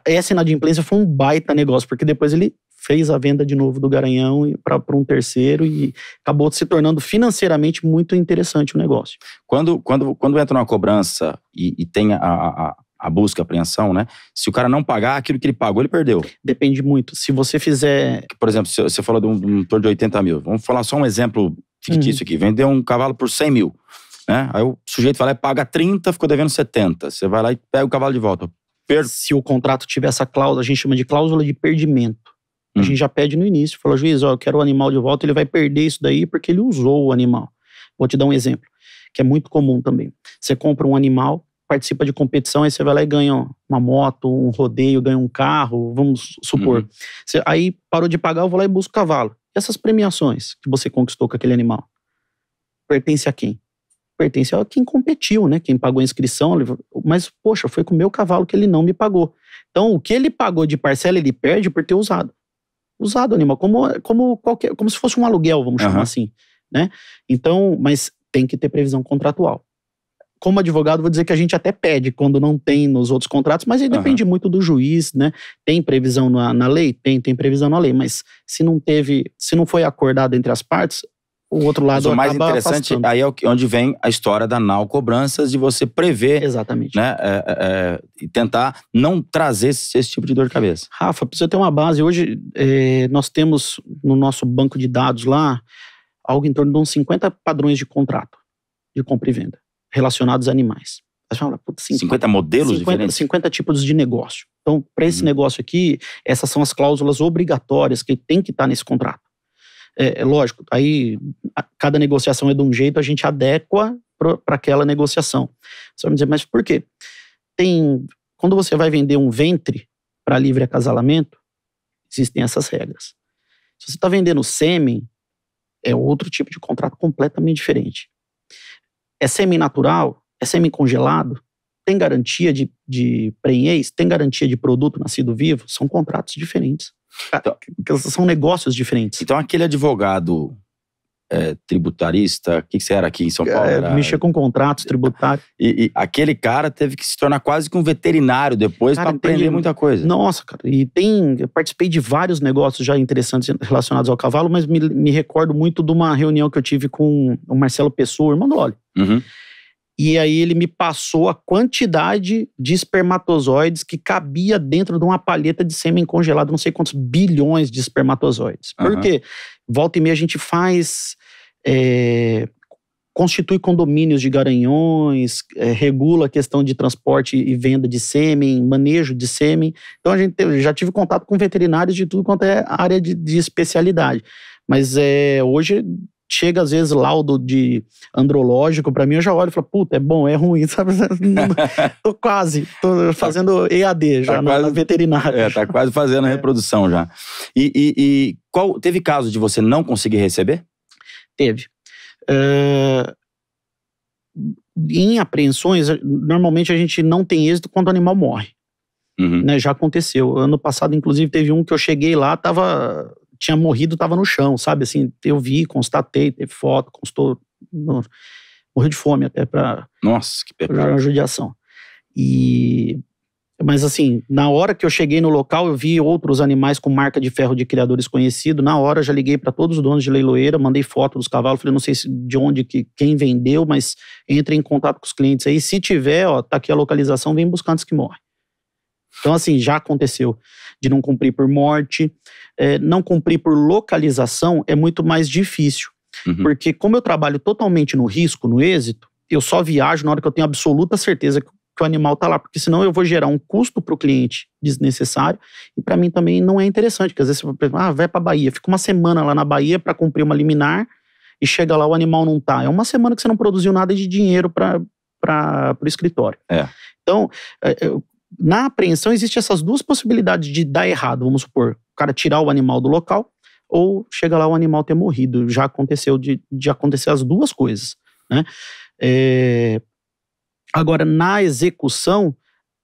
essa inadimplência foi um baita negócio, porque depois ele fez a venda de novo do Garanhão para um terceiro e acabou se tornando financeiramente muito interessante o negócio. Quando, quando, quando entra uma cobrança e, e tem a, a, a busca, a apreensão, né? Se o cara não pagar aquilo que ele pagou, ele perdeu. Depende muito. Se você fizer. Por exemplo, você falou de um motor de 80 mil. Vamos falar só um exemplo fictício uhum. aqui. Vendeu um cavalo por 100 mil. Né? Aí o sujeito vai lá e paga 30, ficou devendo 70. Você vai lá e pega o cavalo de volta. Per... Se o contrato tiver essa cláusula, a gente chama de cláusula de perdimento. A hum. gente já pede no início, fala, juiz, ó, eu quero o animal de volta, ele vai perder isso daí porque ele usou o animal. Vou te dar um exemplo, que é muito comum também. Você compra um animal, participa de competição, aí você vai lá e ganha uma moto, um rodeio, ganha um carro, vamos supor. Uhum. Você, aí parou de pagar, eu vou lá e busco o cavalo. E essas premiações que você conquistou com aquele animal? Pertence a quem? Pertence a quem competiu, né? Quem pagou a inscrição. Mas, poxa, foi com o meu cavalo que ele não me pagou. Então, o que ele pagou de parcela, ele perde por ter usado. Usado o animal, como, como, qualquer, como se fosse um aluguel, vamos uhum. chamar assim. Né? Então, mas tem que ter previsão contratual como advogado, vou dizer que a gente até pede quando não tem nos outros contratos, mas aí depende uhum. muito do juiz, né? Tem previsão na, na lei? Tem, tem previsão na lei, mas se não teve, se não foi acordado entre as partes, o outro lado mas o mais interessante afastando. aí é onde vem a história da não cobranças de você prever exatamente né é, é, é, e tentar não trazer esse, esse, tipo de dor de cabeça Rafa precisa ter uma base hoje é, nós temos no nosso banco de dados lá algo em torno de uns 50 padrões de contrato de compra e venda relacionados a animais. Você fala, puta, 50, 50 modelos 50, diferentes? 50 tipos de negócio. Então, para esse uhum. negócio aqui, essas são as cláusulas obrigatórias que tem que estar tá nesse contrato. É, é lógico, aí a, cada negociação é de um jeito, a gente adequa para aquela negociação. Você vai me dizer, mas por quê? Tem, quando você vai vender um ventre para livre acasalamento, existem essas regras. Se você está vendendo sêmen, é outro tipo de contrato completamente diferente. É semi-natural? É semi-congelado? Tem garantia de, de prenhez? Tem garantia de produto nascido vivo? São contratos diferentes. Então, são negócios diferentes. Então, aquele advogado é, tributarista? O que, que você era aqui em São Paulo? É, era... Mexer com contratos tributários. E, e, aquele cara teve que se tornar quase que um veterinário depois para aprender muita coisa. Nossa, cara. E tem. Eu participei de vários negócios já interessantes relacionados ao cavalo, mas me, me recordo muito de uma reunião que eu tive com o Marcelo Pessoa, irmão do Loli. Uhum. E aí ele me passou a quantidade de espermatozoides que cabia dentro de uma palheta de sêmen congelado, não sei quantos bilhões de espermatozoides. Uhum. Por quê? Volta e meia a gente faz. É, constitui condomínios de garanhões, é, regula a questão de transporte e venda de sêmen, manejo de sêmen. Então a gente teve, já tive contato com veterinários de tudo quanto é área de, de especialidade. Mas é, hoje chega às vezes laudo de andrológico para mim, eu já olho e falo, puta, é bom, é ruim, <laughs> sabe? tô quase, tô fazendo EAD tá já tá na, quase, na veterinária. É, tá quase fazendo <laughs> é. reprodução já. E, e, e, qual teve caso de você não conseguir receber? Teve. Uh, em apreensões, normalmente a gente não tem êxito quando o animal morre. Uhum. Né, já aconteceu. Ano passado, inclusive, teve um que eu cheguei lá, tava tinha morrido, estava no chão, sabe? Assim, eu vi, constatei, teve foto, constou. No, morreu de fome até para. Nossa, que perda Pra judiação. E. Mas assim, na hora que eu cheguei no local, eu vi outros animais com marca de ferro de criadores conhecido. Na hora já liguei para todos os donos de leiloeira, mandei foto dos cavalos, falei, não sei de onde que quem vendeu, mas entre em contato com os clientes aí, se tiver, ó, tá aqui a localização, vem buscar antes que morre. Então, assim, já aconteceu de não cumprir por morte, é, não cumprir por localização é muito mais difícil. Uhum. Porque, como eu trabalho totalmente no risco, no êxito, eu só viajo na hora que eu tenho absoluta certeza que, que o animal está lá, porque senão eu vou gerar um custo para o cliente desnecessário e para mim também não é interessante, porque às vezes você ah, vai para a Bahia, fica uma semana lá na Bahia para cumprir uma liminar e chega lá o animal não está É uma semana que você não produziu nada de dinheiro para para o escritório. É. Então, é, eu na apreensão existe essas duas possibilidades de dar errado, vamos supor, o cara tirar o animal do local ou chega lá o animal ter morrido. Já aconteceu de, de acontecer as duas coisas, né? É... Agora, na execução,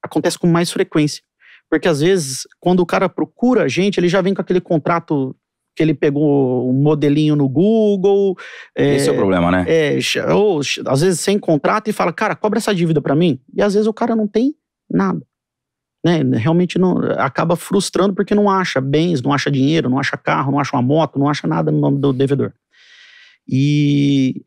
acontece com mais frequência. Porque às vezes, quando o cara procura a gente, ele já vem com aquele contrato que ele pegou um modelinho no Google. É, Esse é, é o problema, né? É, ou às vezes sem contrato e fala, cara, cobra essa dívida para mim. E às vezes o cara não tem nada. Né, realmente não acaba frustrando porque não acha bens, não acha dinheiro, não acha carro, não acha uma moto, não acha nada no nome do devedor. E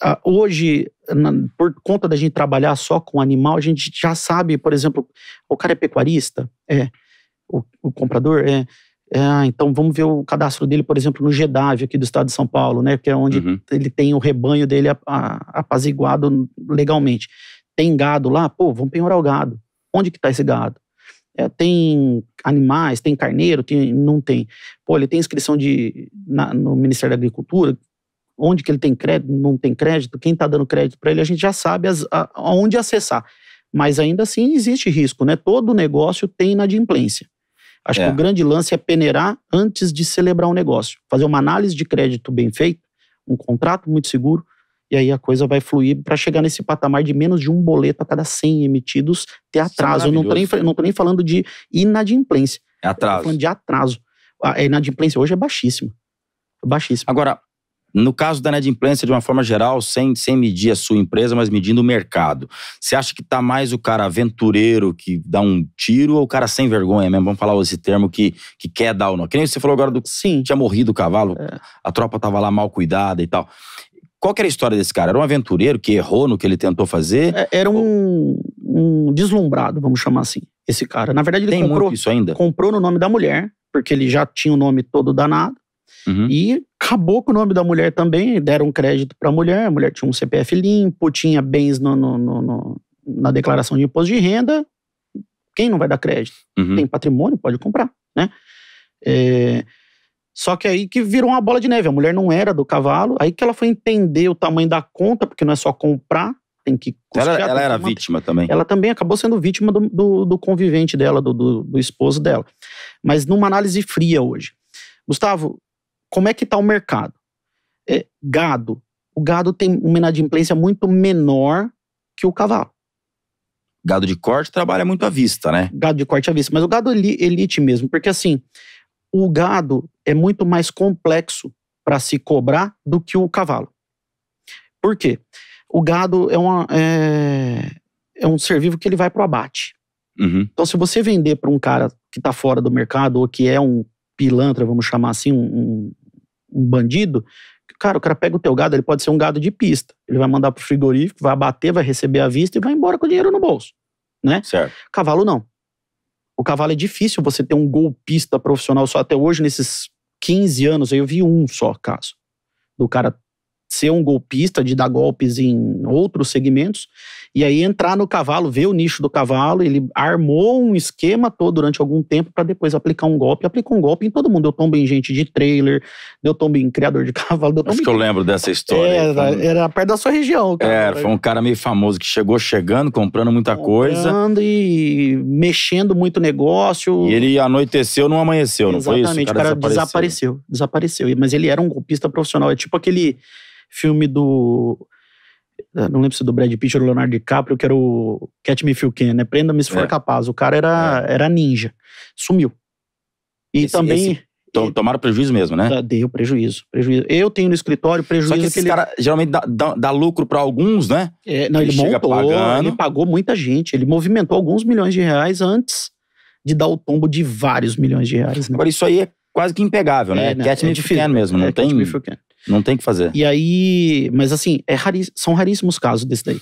a, hoje, na, por conta da gente trabalhar só com animal, a gente já sabe, por exemplo, o cara é pecuarista, é o, o comprador é, é, ah, então vamos ver o cadastro dele, por exemplo, no GEDAV aqui do estado de São Paulo, né, que é onde uhum. ele tem o rebanho dele apaziguado legalmente. Tem gado lá, pô, vamos penhorar o gado Onde que está esse gado? É, tem animais, tem carneiro, tem, não tem. Pô, ele tem inscrição de, na, no Ministério da Agricultura, onde que ele tem crédito, não tem crédito, quem está dando crédito para ele, a gente já sabe as, a, aonde acessar. Mas ainda assim existe risco, né? Todo negócio tem inadimplência. Acho é. que o grande lance é peneirar antes de celebrar um negócio. Fazer uma análise de crédito bem feita, um contrato muito seguro, e aí a coisa vai fluir para chegar nesse patamar de menos de um boleto a cada 100 emitidos ter é atraso. É Eu não estou nem, não tô nem falando de inadimplência. É atraso. falando de atraso. A inadimplência hoje é baixíssima. É baixíssima. Agora, no caso da inadimplência, de uma forma geral, sem, sem medir a sua empresa, mas medindo o mercado, você acha que está mais o cara aventureiro que dá um tiro ou o cara sem vergonha mesmo? Vamos falar esse termo que, que quer dar ou não. Que nem você falou agora do que Sim. tinha morrido o cavalo, é. a tropa estava lá mal cuidada e tal. Qual era a história desse cara? Era um aventureiro que errou no que ele tentou fazer? É, era um, um, deslumbrado, vamos chamar assim, esse cara. Na verdade, ele Tem comprou, isso ainda? comprou no nome da mulher, porque ele já tinha o nome todo danado. Uhum. E acabou com o nome da mulher também, deram crédito para a mulher, a mulher tinha um CPF limpo, tinha bens no, no, no, na declaração de imposto de renda. Quem não vai dar crédito? Uhum. Tem patrimônio, pode comprar, né? É, só que aí que virou uma bola de neve. A mulher não era do cavalo. Aí que ela foi entender o tamanho da conta, porque não é só comprar, tem que custear, Ela, ela era uma... vítima também. Ela também acabou sendo vítima do, do, do convivente dela, do, do, do, esposo dela. Mas numa análise fria hoje. Gustavo, como é que está o mercado? É, gado. O gado tem uma inadimplência muito menor que o cavalo. Gado de corte trabalha muito à vista, né? Gado de corte à vista. Mas o gado elite mesmo, porque assim, o gado é muito mais complexo para se cobrar do que o cavalo. Por quê? O gado é, uma, é, é um vivo que ele vai para o abate. Uhum. Então, se você vender para um cara que está fora do mercado ou que é um pilantra, vamos chamar assim, um, um bandido, cara, o cara pega o teu gado, ele pode ser um gado de pista. Ele vai mandar pro frigorífico, vai abater, vai receber a vista e vai embora com o dinheiro no bolso, né? Certo. Cavalo não. O cavalo é difícil você ter um golpista profissional só até hoje nesses 15 anos, aí eu vi um só caso do cara ser um golpista, de dar golpes em outros segmentos, e aí entrar no cavalo, ver o nicho do cavalo, ele armou um esquema todo durante algum tempo para depois aplicar um golpe, aplicou um golpe em todo mundo, deu tombo em gente de trailer, deu tombo em criador de cavalo, deu Acho é que eu lembro dessa história. Era, é, era perto da sua região. Cara. Era, é, foi um cara meio famoso que chegou chegando, comprando muita comprando coisa. e mexendo muito negócio. E ele anoiteceu, não amanheceu, Exatamente, não foi isso? Exatamente, o cara, o cara desapareceu. desapareceu, desapareceu. Mas ele era um golpista profissional, é tipo aquele filme do. É, não lembro se é do Brad Pitt ou do Leonardo DiCaprio, que era o Catch Me If You Can, né? Prenda-me se for é. capaz. O cara era, é. era ninja. Sumiu. E esse, também. Esse... tomaram prejuízo mesmo, né? Ah, deu prejuízo, prejuízo. Eu tenho no escritório prejuízo. Só que esse que ele... cara geralmente dá, dá, dá lucro para alguns, né? É, não, ele, ele montou, pagando. ele pagou muita gente. Ele movimentou alguns milhões de reais antes de dar o tombo de vários milhões de reais. Né? Agora, isso aí é quase que impegável, né? É, né? Catch é me mesmo, não é, tem... Catch me não tem que fazer. E aí, mas assim, é são raríssimos casos desse daí.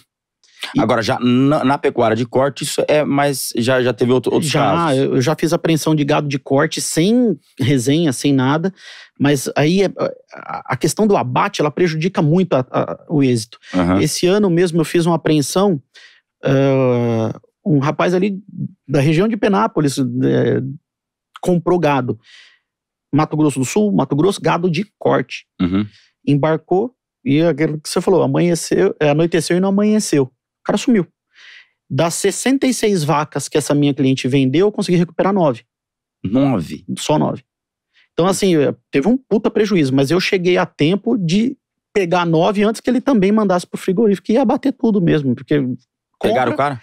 E, Agora, já na, na, pecuária de corte, isso é mais. Já, já teve outro, outros já, casos? Já, eu já fiz apreensão de gado de corte sem resenha, sem nada. Mas aí é, a questão do abate, ela prejudica muito a, a, o êxito. Uhum. Esse ano mesmo eu fiz uma apreensão. Uh, um rapaz ali da região de Penápolis é, comprou gado. Mato Grosso do Sul, Mato Grosso, gado de corte. Uhum. Embarcou e aquilo que você falou, amanheceu, é, anoiteceu e não amanheceu. O cara sumiu. Das 66 vacas que essa minha cliente vendeu, eu consegui recuperar nove. Nove? Só nove. Então, assim, teve um puta prejuízo, mas eu cheguei a tempo de pegar nove antes que ele também mandasse pro frigorífico e ia bater tudo mesmo, porque... Compra, Pegaram o cara?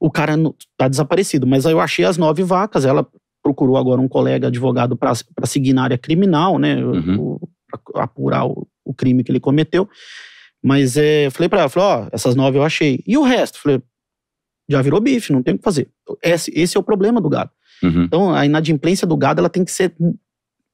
O cara tá desaparecido, mas aí eu achei as nove vacas, ela procurou agora um colega advogado para seguir na área criminal, né? Uhum. O, apurar o, o, crime que ele cometeu. Mas é, falei para ela, falei, ó, essas nove eu achei. E o resto? Falei, já virou bife, não tem o que fazer. Esse, esse é o problema do gado. Uhum. Então, a inadimplência do gado, ela tem que ser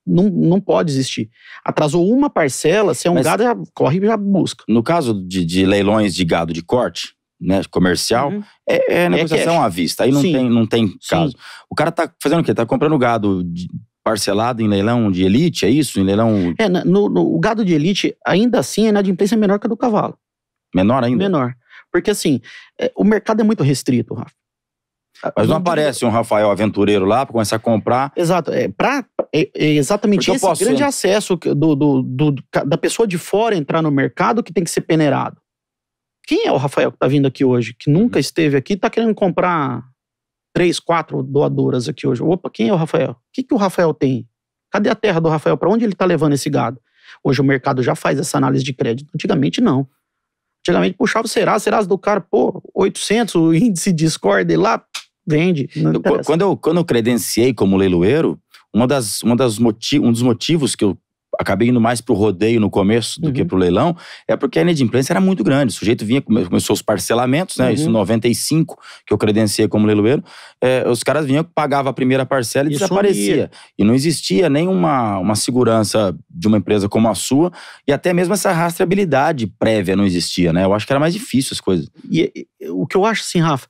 não, não pode existir. Atrasou uma parcela, se é um Mas, gado, já corre e já busca. No caso de, de, leilões de gado de corte, né, comercial, uhum. é, é, é negociação é à vista. Aí não Sim. tem, não tem caso. O cara tá fazendo o quê? Tá comprando gado de, parcelado em leilão de elite, é isso? Em leilão. É, no, no, o gado de elite, ainda assim, a inadimplência é menor que a do cavalo. Menor ainda? Menor. Porque assim, é, o mercado é muito restrito, Rafa. Mas não, aparece um Rafael Aventureiro lá para começar a comprar. Exato. É, pra, é, é exatamente Porque esse grande acesso do, do, do, da pessoa de fora entrar no mercado que tem que ser peneirado. Quem é o Rafael que está vindo aqui hoje, que nunca uhum. esteve aqui, está querendo comprar três, quatro doadoras aqui hoje? Opa, quem é o Rafael? O que, que o Rafael tem? Cadê a terra do Rafael? Para onde ele está levando esse gado? Hoje o mercado já faz essa análise de crédito. Antigamente, não. Antigamente puxava o Serasa, Serasa do cara, pô, 800, o índice Discord lá, vende. Quando eu, quando eu credenciei como leiloeiro, uma das, uma das moti um dos motivos que eu acabei indo mais pro rodeio no começo do uhum. que pro leilão, é porque a inadimplência era muito grande. O sujeito vinha, começou os parcelamentos, né? Uhum. Isso em 95, uhum. que eu credenciei como leiloeiro. É, os caras vinham, pagavam a primeira parcela e, e desaparecia. Sumia. E não existia nenhuma uma segurança de uma empresa como a sua, e até mesmo essa rastreabilidade prévia não existia, né? Eu acho que era mais difícil as coisas. E, e o que eu acho assim, Rafa,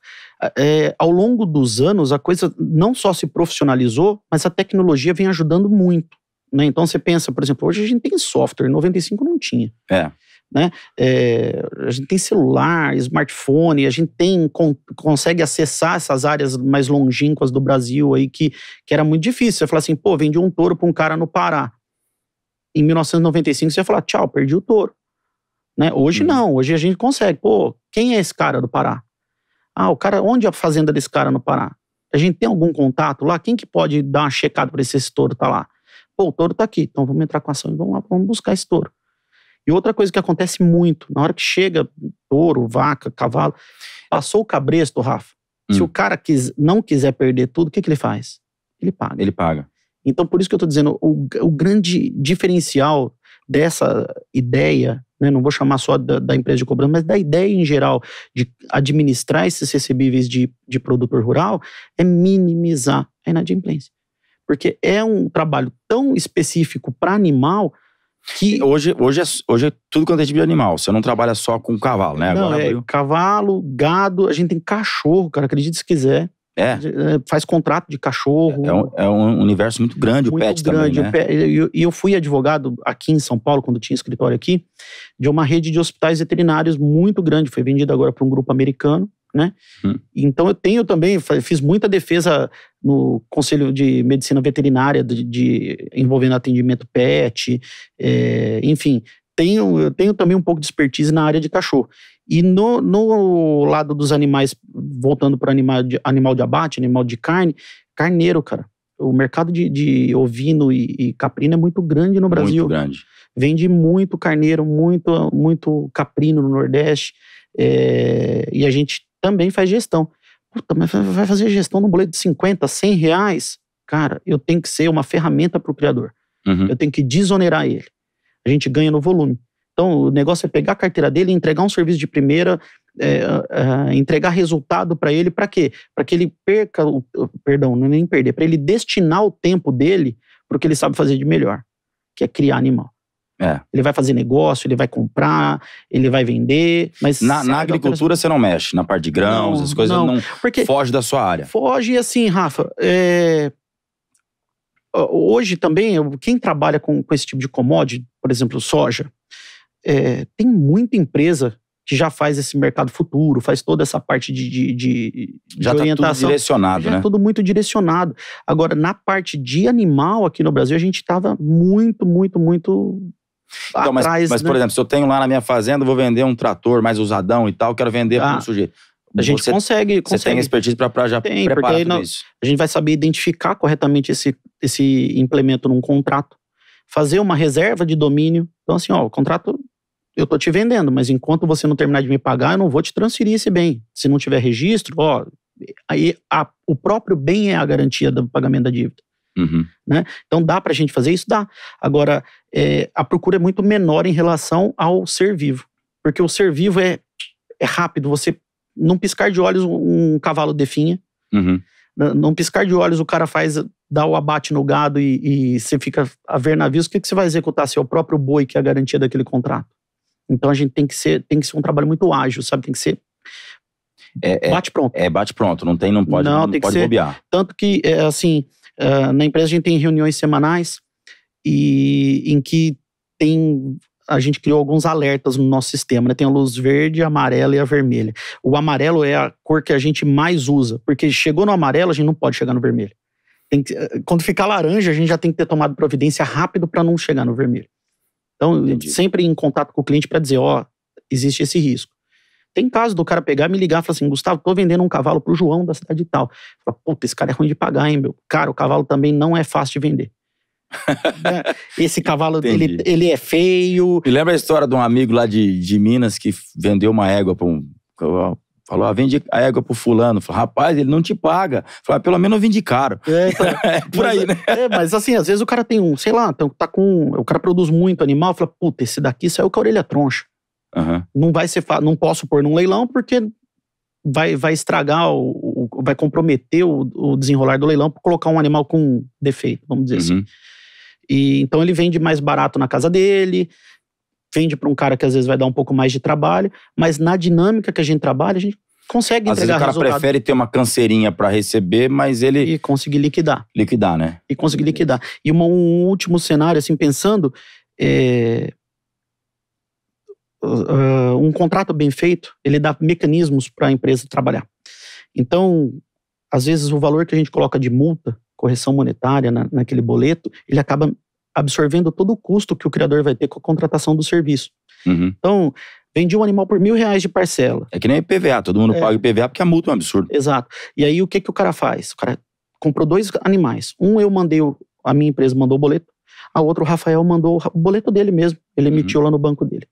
é, ao longo dos anos, a coisa não só se profissionalizou, mas a tecnologia vem ajudando muito. Né? Então você pensa, por exemplo, hoje a gente tem software, em 95 não tinha. É. Né? É, a gente tem celular, smartphone, a gente tem con consegue acessar essas áreas mais longínquas do Brasil aí que, que era muito difícil. Você fala assim, pô, vendi um touro para um cara no Pará. Em 1995 você ia falar, tchau, perdi o touro. Né? Hoje uhum. não, hoje a gente consegue. Pô, quem é esse cara do Pará? Ah, o cara, onde é a fazenda desse cara no Pará? A gente tem algum contato lá? Quem que pode dar uma checada para esse touro tá lá? Pô, o touro está aqui, então vamos entrar com ação e vamos lá, vamos buscar esse touro. E outra coisa que acontece muito, na hora que chega touro, vaca, cavalo, passou o cabresto, Rafa. Hum. Se o cara quis, não quiser perder tudo, o que, que ele faz? Ele paga. Ele paga. Então, por isso que eu estou dizendo, o, o, grande diferencial dessa ideia, né, não vou chamar só da, da, empresa de cobrança, mas da ideia em geral de administrar esses recebíveis de, de produtor rural, é minimizar a inadimplência porque é um trabalho tão específico para animal que hoje hoje é, hoje é tudo quanto é tipo de animal. Você não trabalha só com cavalo, né? Não, Agora é cavalo, gado, a gente tem cachorro, cara, acredite se quiser. É. é faz contrato de cachorro. É, é um, é um universo muito grande muito o né? pet grande, também, né? E eu, eu, fui advogado aqui em São Paulo, quando tinha escritório aqui, de uma rede de hospitais veterinários muito grande. Foi vendida agora para um grupo americano né? Hum. Então eu tenho também, fiz muita defesa no Conselho de Medicina Veterinária de, de envolvendo atendimento PET, é, enfim, tenho, eu tenho também um pouco de expertise na área de cachorro. E no, no lado dos animais, voltando para animal de, animal de abate, animal de carne, carneiro, cara. O mercado de, de ovino e, e, caprino é muito grande no Brasil. Muito grande. Vende muito carneiro, muito, muito caprino no Nordeste. É, e a gente também faz gestão. Puta, mas vai fazer gestão num boleto de 50, 100 reais? Cara, eu tenho que ser uma ferramenta para o criador. Uhum. Eu tenho que desonerar ele. A gente ganha no volume. Então, o negócio é pegar a carteira dele, entregar um serviço de primeira, é, é, é entregar resultado para ele, para quê? Para que ele perca, o, perdão, não é nem perder, para ele destinar o tempo dele para o que ele sabe fazer de melhor, que é criar animal. É. Ele vai fazer negócio, ele vai comprar, ele vai vender. Mas na, na agricultura você não mexe, na parte de grãos, não, as coisas não. não porque foge da sua área. Foge e assim, Rafa. É... Hoje também, quem trabalha com, com esse tipo de commodity, por exemplo, soja, é, tem muita empresa que já faz esse mercado futuro, faz toda essa parte de, de, de, já de tá orientação. Tudo direcionado, já né? tudo muito direcionado. Agora, na parte de animal aqui no Brasil, a gente estava muito, muito, muito então, mas, atrás, mas né? por exemplo, se eu tenho lá na minha fazenda, vou vender um trator mais usadão e tal, quero vender ah. para um sujeito. A gente você, consegue, consegue. Você tem expertise para já tem, preparar porque isso. A gente vai saber identificar corretamente esse, esse implemento num contrato. Fazer uma reserva de domínio. Então, assim, ó, o contrato eu tô te vendendo, mas enquanto você não terminar de me pagar, eu não vou te transferir esse bem. Se não tiver registro, ó, aí a, o próprio bem é a garantia do pagamento da dívida. Uhum. Né? Então dá para a gente fazer isso? Dá. Agora, é, a procura é muito menor em relação ao ser vivo. Porque o ser vivo é, é rápido, você num piscar de olhos um, cavalo definha. Uhum. Num piscar de olhos o cara faz, dá o abate no gado e, e você fica a ver navios. O que, que você vai executar se é o próprio boi que é a garantia daquele contrato? Então a gente tem que ser, tem que ser um trabalho muito ágil, sabe? Tem que ser é, é bate pronto. É, bate pronto, não tem, não pode, não, não, não pode bobear. Tanto que, é, assim, ah, na empresa a gente tem reuniões semanais e em que tem a gente criou alguns alertas no nosso sistema. Né? Tem a luz verde, a amarela e a vermelha. O amarelo é a cor que a gente mais usa, porque chegou no amarelo, a gente não pode chegar no vermelho. Que, eh, quando ficar laranja, a gente já tem que ter tomado providência rápido para não chegar no vermelho. Então, Entendi. sempre em contato com o cliente para dizer: ó, oh, existe esse risco. Tem caso do cara pegar, me ligar e falar assim: Gustavo, tô vendendo um cavalo pro João da cidade tal. Fala, puta, esse cara é ruim de pagar, hein, meu? Cara, o cavalo também não é fácil de vender. <laughs> Né? esse cavalo, ele, ele é feio. Me lembra a história de um amigo lá de, de Minas que vendeu uma égua pra um. Falou, ah, vende a égua pro fulano. Falou, rapaz, ele não te paga. Falou, ah, pelo menos eu vendi caro. É, <laughs> é por aí, é né? É, é, mas assim, às vezes o cara tem um, sei lá, tá com. O cara produz muito animal, fala, puta, esse daqui saiu com a orelha troncha. Uhum. Não vai ser não posso pôr num leilão porque vai, vai estragar, o, o vai comprometer o, o, desenrolar do leilão por colocar um animal com defeito, vamos dizer assim. uhum. assim. E, então ele vende mais barato na casa dele, vende para um cara que às vezes vai dar um pouco mais de trabalho, mas na dinâmica que a gente trabalha, a gente consegue entregar Às vezes o cara resultado. prefere ter uma canseirinha para receber, mas ele... E conseguir liquidar. Liquidar, né? E conseguir liquidar. E uma, um último cenário, assim, pensando, eh, uh, um contrato bem feito, ele dá mecanismos para a empresa trabalhar. Então, às vezes o valor que a gente coloca de multa, correção monetária na, naquele boleto, ele acaba absorvendo todo o custo que o criador vai ter com a contratação do serviço. Uhum. Então, vendi um animal por mil reais de parcela. É que nem IPVA, todo mundo é. paga IPVA porque a multa é um absurdo. Exato. E aí o que, que o cara faz? O cara comprou dois animais. Um eu mandei, a minha empresa mandou o boleto, a outro o Rafael mandou o boleto dele mesmo, ele uhum. emitiu lá no banco dele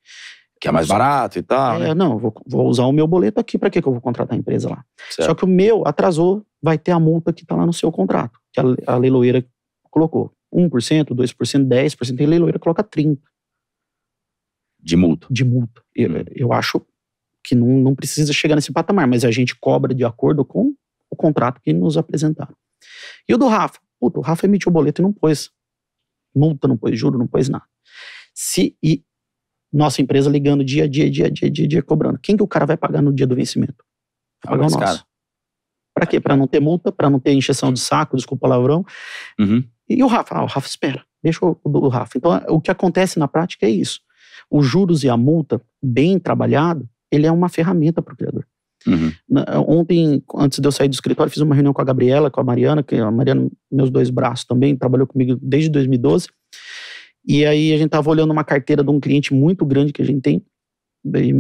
que é mais barato e tal. É, né? não, vou, vou, usar o meu boleto aqui, para que eu vou contratar a empresa lá? Certo. Só que o meu atrasou, vai ter a multa que está lá no seu contrato, que a, a leiloeira colocou. 1%, 2%, 10%, e a leiloeira coloca 30%. De multa? De multa. Eu, hum. eu acho que não, não precisa chegar nesse patamar, mas a gente cobra de acordo com o contrato que nos apresentaram. E o do Rafa? Puta, o Rafa emitiu o boleto e não pôs. Multa, não pôs juro, não pôs nada. Se, e nossa empresa ligando dia a dia, dia a dia, dia a dia, cobrando. Quem que o cara vai pagar no dia do vencimento? Vai pagar o nosso. Para quê? Para não ter multa, para não ter encheção de saco, desculpa o palavrão. Uhum. E o Rafa? Ah, o Rafa espera. Deixa o, o, o Rafa. Então, o que acontece na prática é isso. Os juros e a multa, bem trabalhado, ele é uma ferramenta para o criador. Uhum. Ontem, antes de eu sair do escritório, fiz uma reunião com a Gabriela, com a Mariana, que a Mariana, meus dois braços também, trabalhou comigo desde 2012. E aí a gente estava olhando uma carteira de um cliente muito grande que a gente tem.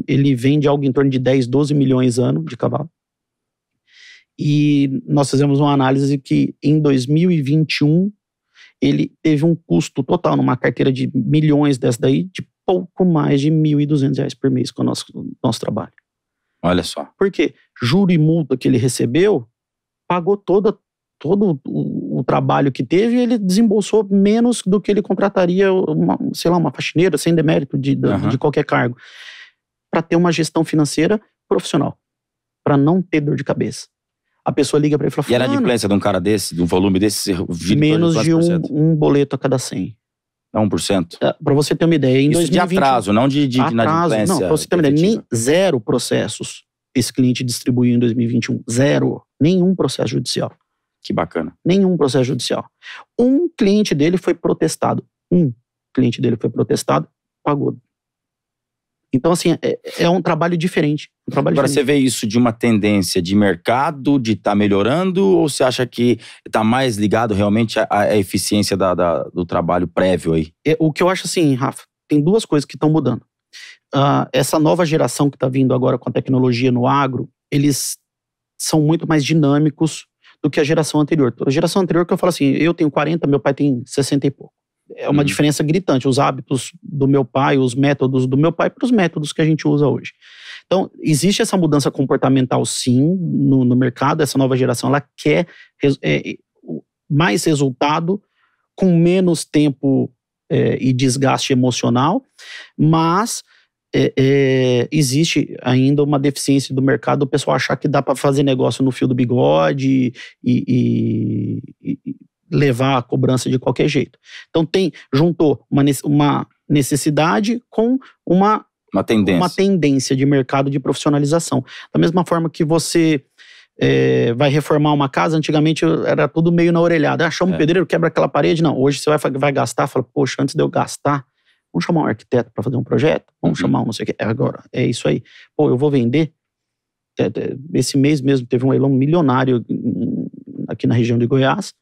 Ele vende algo em torno de 10, 12 milhões ano de cavalo. E nós fizemos uma análise que em 2021 ele teve um custo total numa carteira de milhões dessa daí de pouco mais de 1.200 reais por mês com o nosso, nosso trabalho. Olha só. Porque Juro e multa que ele recebeu pagou toda, todo o o trabalho que teve, ele desembolsou menos do que ele contrataria, uma, sei lá, uma faxineira, sem demérito de, de, uhum. de qualquer cargo, para ter uma gestão financeira profissional, para não ter dor de cabeça. A pessoa liga para ele e fala: E era a diferença de um cara desse, de um volume desse, menos de um, um boleto a cada 100. É 1%. É, para você ter uma ideia, em Isso 2020, de atraso, não de, de atraso, Não, para você ter uma ideia, nem zero processos esse cliente distribuiu em 2021. Zero. Nenhum processo judicial. Que bacana. Nenhum processo judicial. Um cliente dele foi protestado. Um cliente dele foi protestado, pagou. Então, assim, é, é um trabalho diferente. Um trabalho Agora, diferente. você vê isso de uma tendência de mercado, de estar tá melhorando, ou você acha que está mais ligado realmente à, à eficiência da, da, do trabalho prévio aí? É, o que eu acho assim, Rafa, tem duas coisas que estão mudando. Uh, essa nova geração que está vindo agora com a tecnologia no agro, eles são muito mais dinâmicos do que a geração anterior. A geração anterior que eu falo assim, eu tenho 40, meu pai tem 60 e pouco. É uma uhum. diferença gritante, os hábitos do meu pai, os métodos do meu pai para os métodos que a gente usa hoje. Então, existe essa mudança comportamental, sim, no, no mercado. Essa nova geração, ela quer é, mais resultado com menos tempo é, e desgaste emocional, mas é, é, existe ainda uma deficiência do mercado, o pessoal achar que dá para fazer negócio no fio do bigode e, e, e, levar a cobrança de qualquer jeito. Então tem juntou uma, uma necessidade com uma uma tendência. uma tendência de mercado de profissionalização. Da mesma forma que você é, vai reformar uma casa, antigamente era tudo meio na orelhada. Ah, chama um é. pedreiro, quebra aquela parede. Não, hoje você vai, vai gastar, fala, poxa, antes de eu gastar, Vamos chamar um arquiteto para fazer um projeto? Vamos uhum. chamar um não sei o quê. É agora, é isso aí. Pô, eu vou vender. É, é, esse mês mesmo teve um leilão milionário aqui na região de Goiás.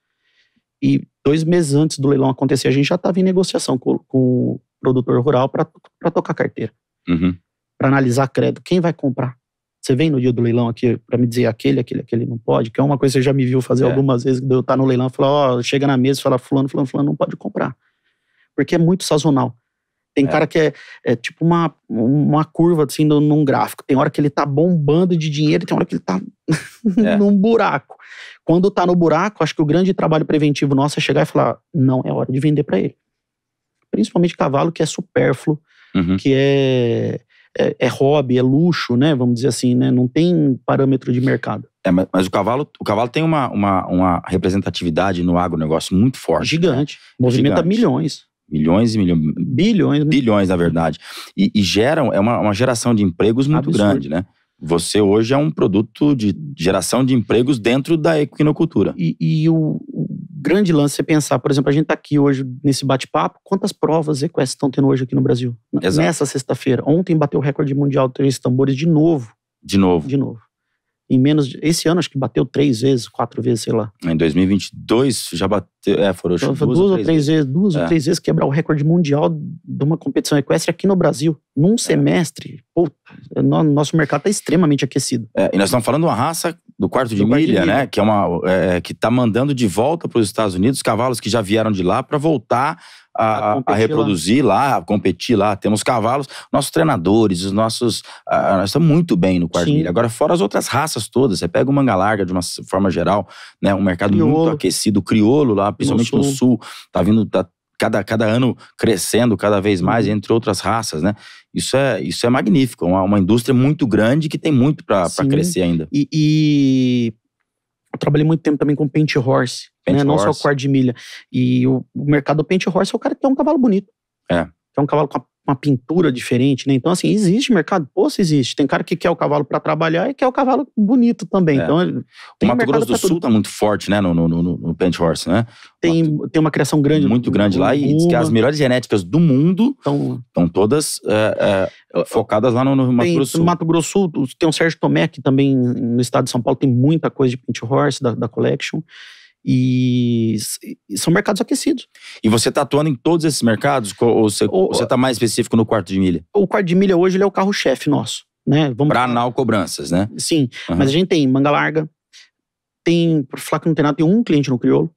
E dois meses antes do leilão acontecer, a gente já estava em negociação com, com, o produtor rural para tocar carteira. Uhum. Para analisar crédito. Quem vai comprar? Você vem no dia do leilão aqui para me dizer aquele, aquele, aquele não pode, que é uma coisa que você já me viu fazer é. algumas vezes, eu estar tá no leilão e falar, ó, oh, chega na mesa e fala, fulano, fulano, fulano, não pode comprar. Porque é muito sazonal. Tem é. cara que é, é, tipo uma, uma curva assim no, num gráfico. Tem hora que ele tá bombando de dinheiro e tem hora que ele tá <laughs> é. num buraco. Quando tá no buraco, acho que o grande trabalho preventivo nosso é chegar e falar: não, é hora de vender para ele. Principalmente cavalo que é supérfluo, uhum. que é, é, é, hobby, é luxo, né? Vamos dizer assim, né? Não tem parâmetro de mercado. É, mas, mas o cavalo, o cavalo tem uma, uma, uma representatividade no agronegócio muito forte. Gigante. Né? Movimenta Gigante. milhões milhões e milhões, bilhões, né? bilhões na verdade, e, e geram, é uma, uma, geração de empregos muito Absurdo. grande, né? Você hoje é um produto de geração de empregos dentro da equinocultura. E, e o, o, grande lance é pensar, por exemplo, a gente está aqui hoje nesse bate-papo, quantas provas EQS estão tendo hoje aqui no Brasil? Exato. Nessa sexta-feira. Ontem bateu o recorde mundial de três tambores de novo. De novo. De novo em menos de, esse ano acho que bateu três vezes, quatro vezes, sei lá. Em 2022 já bateu, é, foram então, duas, duas, ou três, três vezes, duas é. ou três vezes quebrar o recorde mundial de uma competição equestre aqui no Brasil, num é. semestre. Pô, nosso mercado está extremamente aquecido. É, e nós estamos falando de uma raça do quarto de, do milha, de milha, né, que é uma é, que está mandando de volta para os Estados Unidos cavalos que já vieram de lá para voltar a, a, a reproduzir lá. lá. competir lá. Temos cavalos, nossos treinadores, os nossos. Uh, nós estamos muito bem no quartilha. Agora, fora as outras raças todas, você pega o manga larga de uma forma geral, né? Um mercado criolo. muito aquecido, o criolo lá, principalmente no sul, no sul tá vindo. Tá, cada, cada ano crescendo cada vez mais, uhum. entre outras raças, né? Isso é, isso é magnífico, é uma, uma indústria muito grande que tem muito para crescer ainda. E, e, eu trabalhei muito tempo também com paint horse, né? Não só o quarto de milha. E o, mercado do pente horse é o cara que tem um cavalo bonito. É. tem é um cavalo com uma, uma pintura diferente, né? Então, assim, existe mercado? Poxa, existe. Tem cara que quer o cavalo para trabalhar e quer o cavalo bonito também. É. Então, o Mato Grosso do Sul tudo. tá muito forte, né? No, no, no, no pente horse, né? Tem, Mato, tem uma criação grande. Muito grande lá e diz que as melhores genéticas do mundo estão todas é, é, focadas lá no, no Mato tem, Grosso Sul. No Mato Grosso Sul, tem o Sérgio Tomé, que também no estado de São Paulo tem muita coisa de pente horse, da, da collection. E, e são mercados aquecidos. E você está atuando em todos esses mercados? Ou você está mais específico no quarto de milha? O quarto de milha hoje é o carro-chefe nosso. Né? Para anal cobranças, né? Sim, uhum. mas a gente tem manga larga, tem, para falar que não tem nada, tem um cliente no crioulo,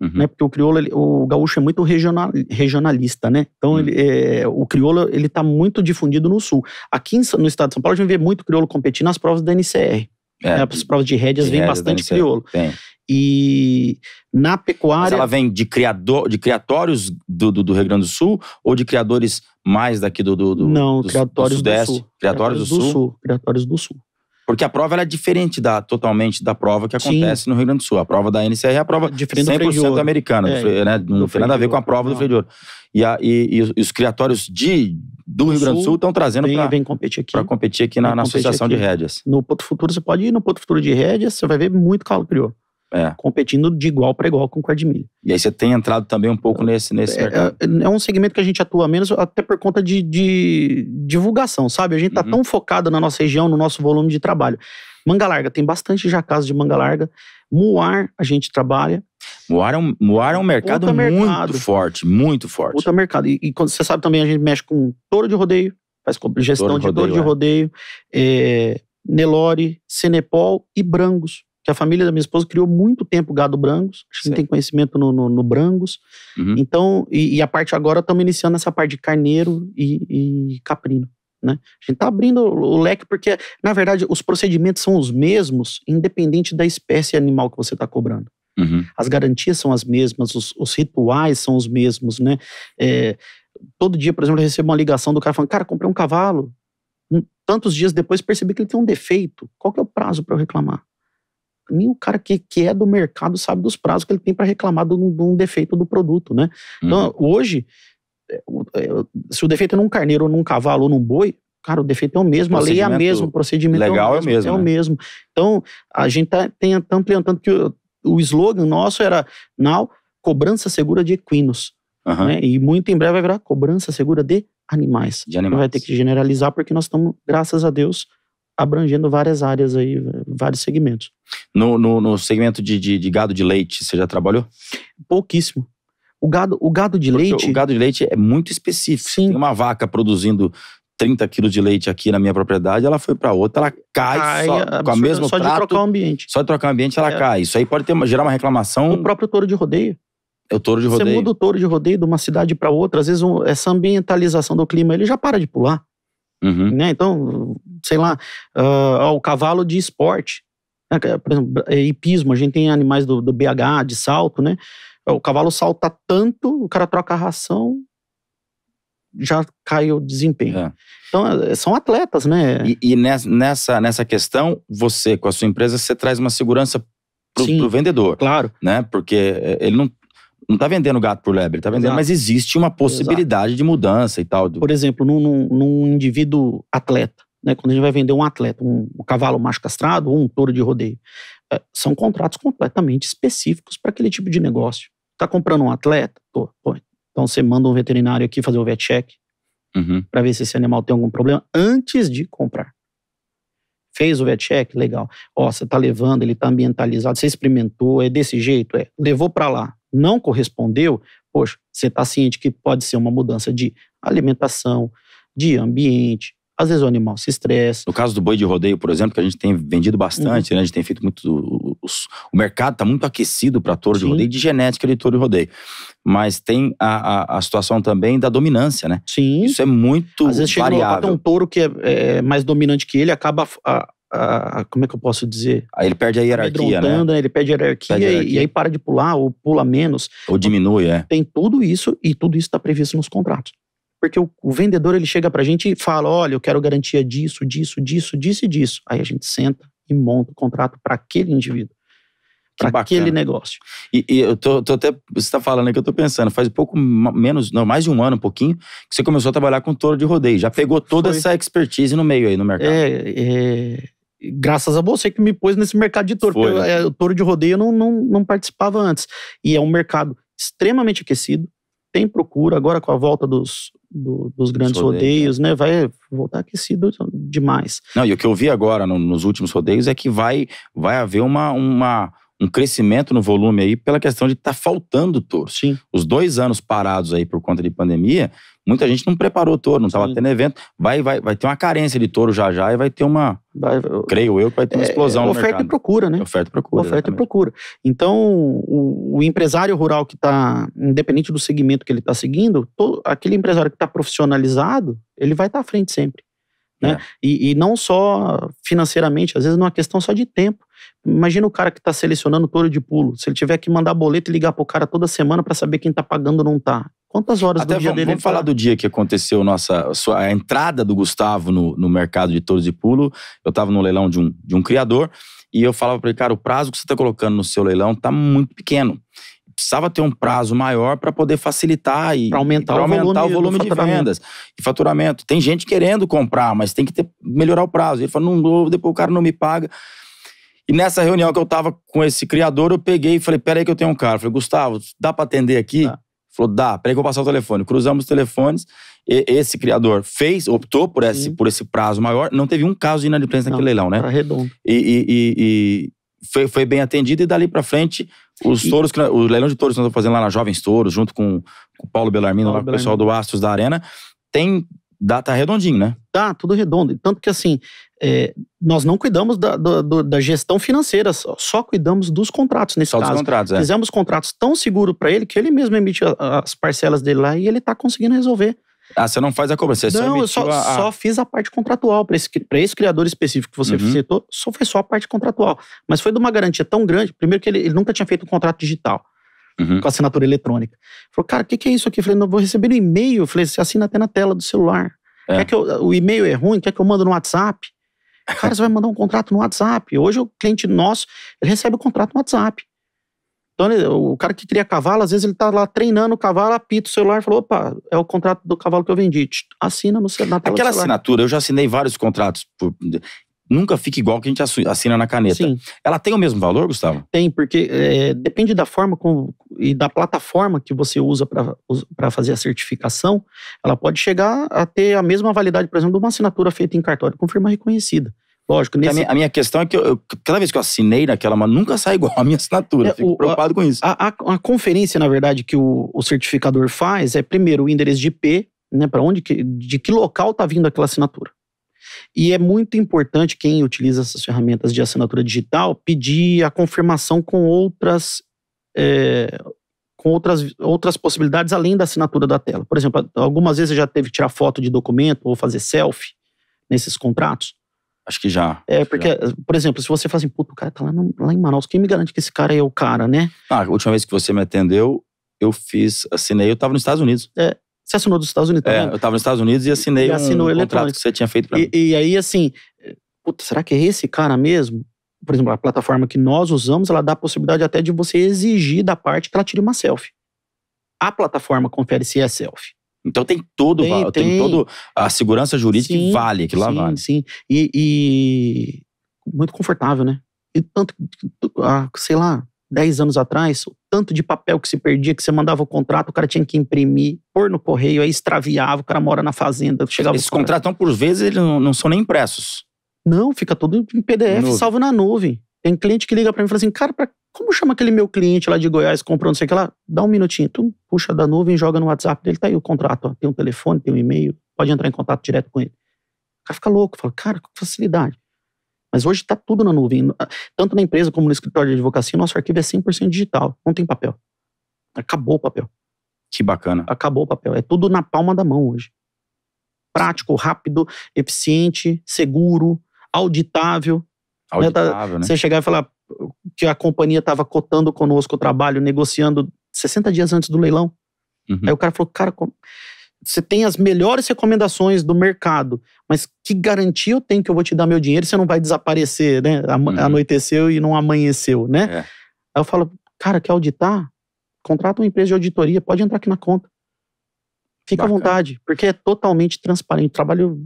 uhum. né? Porque o crioulo, ele, o gaúcho é muito regional, regionalista, né? Então uhum. ele, é, o crioulo ele está muito difundido no sul. Aqui no estado de São Paulo a gente vê muito crioulo competir nas provas da NCR. É, né, As provas de rédeas de vem bastante crioulo. É, e na pecuária. Mas ela vem de, criador, de criatórios do, do, do, Rio Grande do Sul ou de criadores mais daqui do. do, do Não, do, criatórios do, Sudeste? Sul. Criatórios, do, Sul. Sul. Criatórios do Sul. Porque a prova é diferente da, totalmente da prova que acontece Sim. no Rio Grande do Sul. A prova da NCR é a prova diferente 100% americana. É, do, né? Não tem nada a ver com a prova não. do é. freio de ouro. E, a, e, e, os criatórios de, do Rio Grande do Sul estão trazendo para competir aqui, competir aqui na, na associação aqui. de rédeas. No Porto Futuro, você pode ir no Porto Futuro de rédeas, você vai ver muito calo crioulo. É. competindo de igual para igual com o Quadmilha. E aí você tem entrado também um pouco é, nesse, nesse é, é, mercado. É um segmento que a gente atua menos até por conta de, de divulgação, sabe? A gente está uhum. tão focado na nossa região, no nosso volume de trabalho. Manga Larga, tem bastante já casos de Manga Larga. Muar, a gente trabalha. Moara é um, Moara é um mercado, muito forte, muito forte. Outro mercado. E, quando você sabe também, a gente mexe com touro de rodeio, faz gestão touro de touro de é. rodeio, é, Nelore, Senepol e Brangos. Que a família da minha esposa criou muito tempo gado Brangos. A gente Sim. tem conhecimento no, no, no Brangos. Uhum. Então, e, e, a parte agora, estamos iniciando essa parte de carneiro e, e caprino. Né? A gente está abrindo o leque porque, na verdade, os procedimentos são os mesmos, independente da espécie animal que você está cobrando. Uhum. As garantias são as mesmas, os, os, rituais são os mesmos, né? É, todo dia, por exemplo, eu recebo uma ligação do cara falando, cara, comprei um cavalo. Hum, tantos dias depois percebi que ele tem um defeito. Qual que é o prazo para eu reclamar? nem o cara que, que é do mercado sabe dos prazos que ele tem para reclamar de um, defeito do produto, né? Então, uhum. Então, hoje, é, é, se o defeito é num carneiro, ou num cavalo, ou num boi, cara, o defeito é o mesmo, a lei é a mesma, o procedimento é Legal é o mesmo. É o mesmo. Né? É o mesmo. Então, a gente está tem, tá ampliando, tanto que o slogan nosso era Now, cobrança segura de equinos. Uhum. Né? E muito em breve vai virar cobrança segura de animais. De animais. Vai ter que generalizar porque nós estamos, graças a Deus, abrangendo várias áreas aí, vários segmentos. No, no, no segmento de, de, de, gado de leite, você já trabalhou? Pouquíssimo. O gado, o gado de porque leite. O gado de leite é muito específico. Sim. Tem uma vaca produzindo 30 quilos de leite aqui na minha propriedade, ela foi para outra, ela cai, cai só, com a mesma Só prato, de trocar o ambiente. Só de trocar o ambiente ela é. cai. Isso aí pode ter, gerar uma reclamação. O próprio touro de rodeio. É o touro de rodeio. Você muda o touro de rodeio de uma cidade para outra, às vezes um, essa ambientalização do clima, ele já para de pular. Uhum. Né? Então, sei lá, uh, o cavalo de esporte. Né? Por exemplo, é hipismo, a gente tem animais do, do BH, de salto, né? O cavalo salta tanto, o cara troca a ração, já cai o desempenho. É. Então, é, são atletas, né? E, e, nessa, nessa questão, você, com a sua empresa, você traz uma segurança para o vendedor. Claro. Né? Porque é, ele não, não está vendendo gato por lebre, está vendendo, Exato. mas existe uma possibilidade Exato. de mudança e tal. Por exemplo, num, num, num indivíduo atleta, né? Quando a gente vai vender um atleta, um, um cavalo macho castrado ou um touro de rodeio, é, são contratos completamente específicos para aquele tipo de negócio. está comprando um atleta? Pô, pô, então você manda um veterinário aqui fazer o vet check uhum. para ver se esse animal tem algum problema antes de comprar. Fez o vet check, legal. Ó, você tá levando, ele tá ambientalizado, você experimentou, é desse jeito, é. Levou para lá, não correspondeu, poxa, você tá ciente que pode ser uma mudança de alimentação, de ambiente, às vezes o animal se estressa. No caso do boi de rodeio, por exemplo, que a gente tem vendido bastante, uhum. né? A gente tem feito muito. Os, o mercado está muito aquecido para touro de rodeio, de genética de touro de rodeio. Mas tem a, a, a, situação também da dominância, né? Sim. Isso é muito Às vezes variável. Chega um touro que é, é, mais dominante que ele, acaba. A, a, como é que eu posso dizer? Aí ele perde a hierarquia, né? né? Ele perde a hierarquia, perde a hierarquia. E, e, aí para de pular ou pula menos. Ou diminui, é. Tem tudo isso e tudo isso está previsto nos contratos porque o, o vendedor ele chega para a gente e fala: olha, eu quero garantia disso, disso, disso, disso e disso. Aí a gente senta e monta o contrato para aquele indivíduo para aquele negócio. E, e eu tô, tô até. Você está falando que eu tô pensando, faz pouco menos, não, mais de um ano, um pouquinho, que você começou a trabalhar com touro de rodeio. Já pegou toda Foi. essa expertise no meio aí, no mercado. É, é, graças a você que me pôs nesse mercado de touro. Foi, é, o touro de rodeio eu não, não, não participava antes. E é um mercado extremamente aquecido, tem procura, agora com a volta dos, do, dos grandes rodeios, rodeios, é. né? Vai voltar aquecido demais. Não, e o que eu vi agora no, nos últimos rodeios é que vai, vai haver uma, uma, um crescimento no volume aí pela questão de estar tá faltando touro. Sim. Os dois anos parados aí por conta de pandemia, Muita gente não preparou touro, não estava tendo evento. Vai, vai, vai ter uma carência de touro já já e vai ter uma. Vai, creio eu que vai ter uma é, explosão. É, oferta mercado. e procura, né? Oferta e procura. Oferta exatamente. e procura. Então, o, o empresário rural que está, independente do segmento que ele está seguindo, todo, aquele empresário que está profissionalizado, ele vai estar tá à frente sempre. Né? É. E, e, não só financeiramente, às vezes não é uma questão só de tempo. Imagina o cara que está selecionando touro de pulo. Se ele tiver que mandar boleto e ligar para o cara toda semana para saber quem está pagando ou não está. Quantas horas Até do dia vamos, dele? Vamos falar do dia que aconteceu nossa, sua, a entrada do Gustavo no, no mercado de touros de pulo. Eu estava no leilão de um, de um criador e eu falava para ele, cara, o prazo que você está colocando no seu leilão está muito pequeno. Precisava ter um prazo maior para poder facilitar e pra aumentar, pra aumentar o volume, o volume de vendas e faturamento. Tem gente querendo comprar, mas tem que ter, melhorar o prazo. Ele falou, não, depois o cara não me paga. E nessa reunião que eu estava com esse criador, eu peguei e falei, peraí que eu tenho um cara. Eu falei, Gustavo, dá para atender aqui? Tá. Falou, dá, peraí que eu vou passar o telefone. Cruzamos os telefones, e, esse criador fez, optou por esse, por esse prazo maior. Não teve um caso de inadimplência naquele leilão, né? Tá redondo. E, e, e, foi, foi bem atendido, e dali pra frente, os touros, o leilão de touros que nós estamos fazendo lá na Jovens Touros, junto com o Paulo Belarmino, Paulo lá, Belarmino. o pessoal do Astros da Arena, tem Dá, tá redondinho, né? Tá, tudo redondo. Tanto que, assim, é, nós não cuidamos da, da, da, gestão financeira, só cuidamos dos contratos nesse só caso. Dos contratos, é. Fizemos contratos tão seguro para ele que ele mesmo emite as parcelas dele lá e ele tá conseguindo resolver. Ah, você não faz a cobrança, não, só eu só, a... só fiz a parte contratual. Para esse, pra esse criador específico que você uhum. citou, só foi só a parte contratual. Mas foi de uma garantia tão grande, primeiro que ele, ele nunca tinha feito um contrato digital uhum. com assinatura eletrônica. Falou, cara, o que, que, é isso aqui? Eu falei, não, vou receber um e-mail. Eu falei, você assina até na tela do celular. É. Quer que eu, o e-mail é ruim? Quer que eu mando no WhatsApp? Cara, você vai mandar um contrato no WhatsApp. Hoje o cliente nosso recebe o contrato no WhatsApp. Então, o cara que cria cavalo, às vezes ele tá lá treinando o cavalo, apita o celular e falou: opa, é o contrato do cavalo que eu vendi. Assina no, na tela Aquela assinatura, eu já assinei vários contratos por, nunca fica igual que a gente assina na caneta. Sim. Ela tem o mesmo valor, Gustavo? Tem, porque é, depende da forma com, e da plataforma que você usa para fazer a certificação, ela pode chegar a ter a mesma validade, por exemplo, de uma assinatura feita em cartório com firma reconhecida. Lógico, nesse... a, minha, a, minha, questão é que eu, eu, cada vez que eu assinei naquela, mas nunca sai igual a minha assinatura. É, Fico o, preocupado a, com isso. A, a, conferência, na verdade, que o, o certificador faz é primeiro o endereço de IP, né? Para onde que, de que local está vindo aquela assinatura. E é muito importante quem utiliza essas ferramentas de assinatura digital pedir a confirmação com outras. É, com outras, outras possibilidades além da assinatura da tela. Por exemplo, algumas vezes você já teve que tirar foto de documento ou fazer selfie nesses contratos? Acho que já. É, porque, já. por exemplo, se você fala assim, puto, o cara tá lá, no, lá, em Manaus, quem me garante que esse cara é o cara, né? Ah, a última vez que você me atendeu, eu fiz, assinei, eu tava nos Estados Unidos. É, você assinou dos Estados Unidos, tá é, Eu estava nos Estados Unidos e assinei e assinou um contrato que você tinha feito pra mim. E, aí, assim, puta, será que é esse cara mesmo? Por exemplo, a plataforma que nós usamos, ela dá a possibilidade até de você exigir da parte que ela tire uma selfie. A plataforma confere se é selfie. Então tem todo, tem, tem, tem todo a segurança jurídica sim, que vale, que lá sim, vale. Sim, e, e muito confortável, né? E tanto, sei lá, 10 anos atrás, o tanto de papel que se perdia, que você mandava o contrato, o cara tinha que imprimir, pôr no correio, aí extraviava, o cara mora na fazenda. Chegava Esses contratos, por vezes, eles não, não, são nem impressos. Não, fica todo em PDF, salvo na nuvem. Tem cliente que liga para mim e fala assim, cara, pra, como chama aquele meu cliente lá de Goiás, comprou não sei o que lá? Dá um minutinho, tu puxa da nuvem, joga no WhatsApp dele, tá aí o contrato, ó, tem um telefone, tem um e-mail, pode entrar em contato direto com ele. O cara fica louco, fala, cara, com facilidade. Mas hoje está tudo na nuvem. Ah, tanto na empresa como no escritório de advocacia, nosso arquivo é 100% digital. Não tem papel. Acabou o papel. Que bacana. Acabou o papel. É tudo na palma da mão hoje. Prático, rápido, eficiente, seguro, auditável. Né, tá, auditável, né? Você chegar e falar que a companhia estava cotando conosco o trabalho, negociando 60 dias antes do leilão. Uhum. Aí o cara falou, cara, como você tem as melhores recomendações do mercado, mas que garantia eu tenho que eu vou te dar meu dinheiro você não vai desaparecer, né? Uhum. Anoiteceu e não amanheceu, né? É. Aí eu falo, cara, quer auditar? Contrata uma empresa de auditoria, pode entrar aqui na conta. Fica Bacana. à vontade, porque é totalmente transparente, trabalho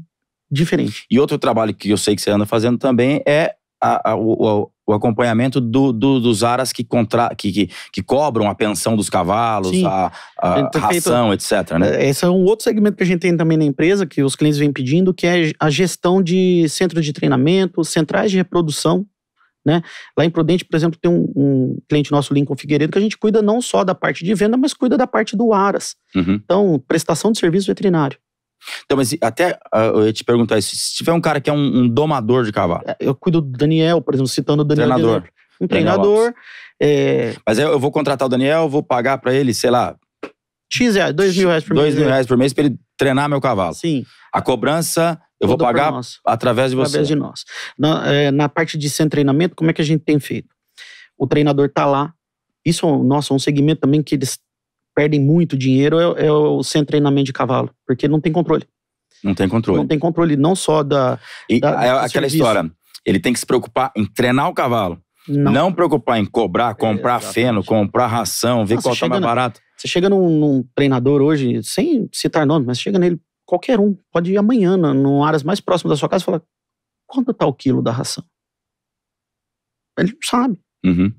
diferente. E outro trabalho que eu sei que você anda fazendo também é a, a, a, o acompanhamento do, do, dos aras que, contra, que, que, que, cobram a pensão dos cavalos, Sim. a, a ração, feito, etc. Né? É, esse é um outro segmento que a gente tem também na empresa, que os clientes vêm pedindo, que é a gestão de centros de treinamento, centrais de reprodução. Né? Lá em Prudente, por exemplo, tem um, um, cliente nosso, Lincoln Figueiredo, que a gente cuida não só da parte de venda, mas cuida da parte do aras. Uhum. Então, prestação de serviço veterinário. Então, mas até uh, eu ia te perguntar isso. Se tiver um cara que é um, um domador de cavalo. É, eu cuido do Daniel, por exemplo, citando o Daniel. Treinador. Um treinador. É... Mas eu vou contratar o Daniel, vou pagar para ele, sei lá. X reais, dois mil reais por dois mês. Dois mil né? reais por mês para ele treinar meu cavalo. Sim. A cobrança eu vou pagar através de você. Através de nós. Na, é, na parte de sem treinamento, como é que a gente tem feito? O treinador está lá. Isso, é nossa, é um segmento também que eles perdem muito dinheiro é, é o de treinamento de cavalo, porque não tem controle. Não tem controle. Não tem controle não só da. E, da é aquela serviço. história. Ele tem que se preocupar em treinar o cavalo. Não, não preocupar em cobrar, comprar é, feno, comprar ração, ver qual qual tá mais barato. Você chega num, num, treinador hoje, sem citar nome, mas chega nele, qualquer um, pode ir amanhã, no áreas mais próximas da sua casa, e falar: quanto tá o quilo da ração? Ele não sabe. Uhum.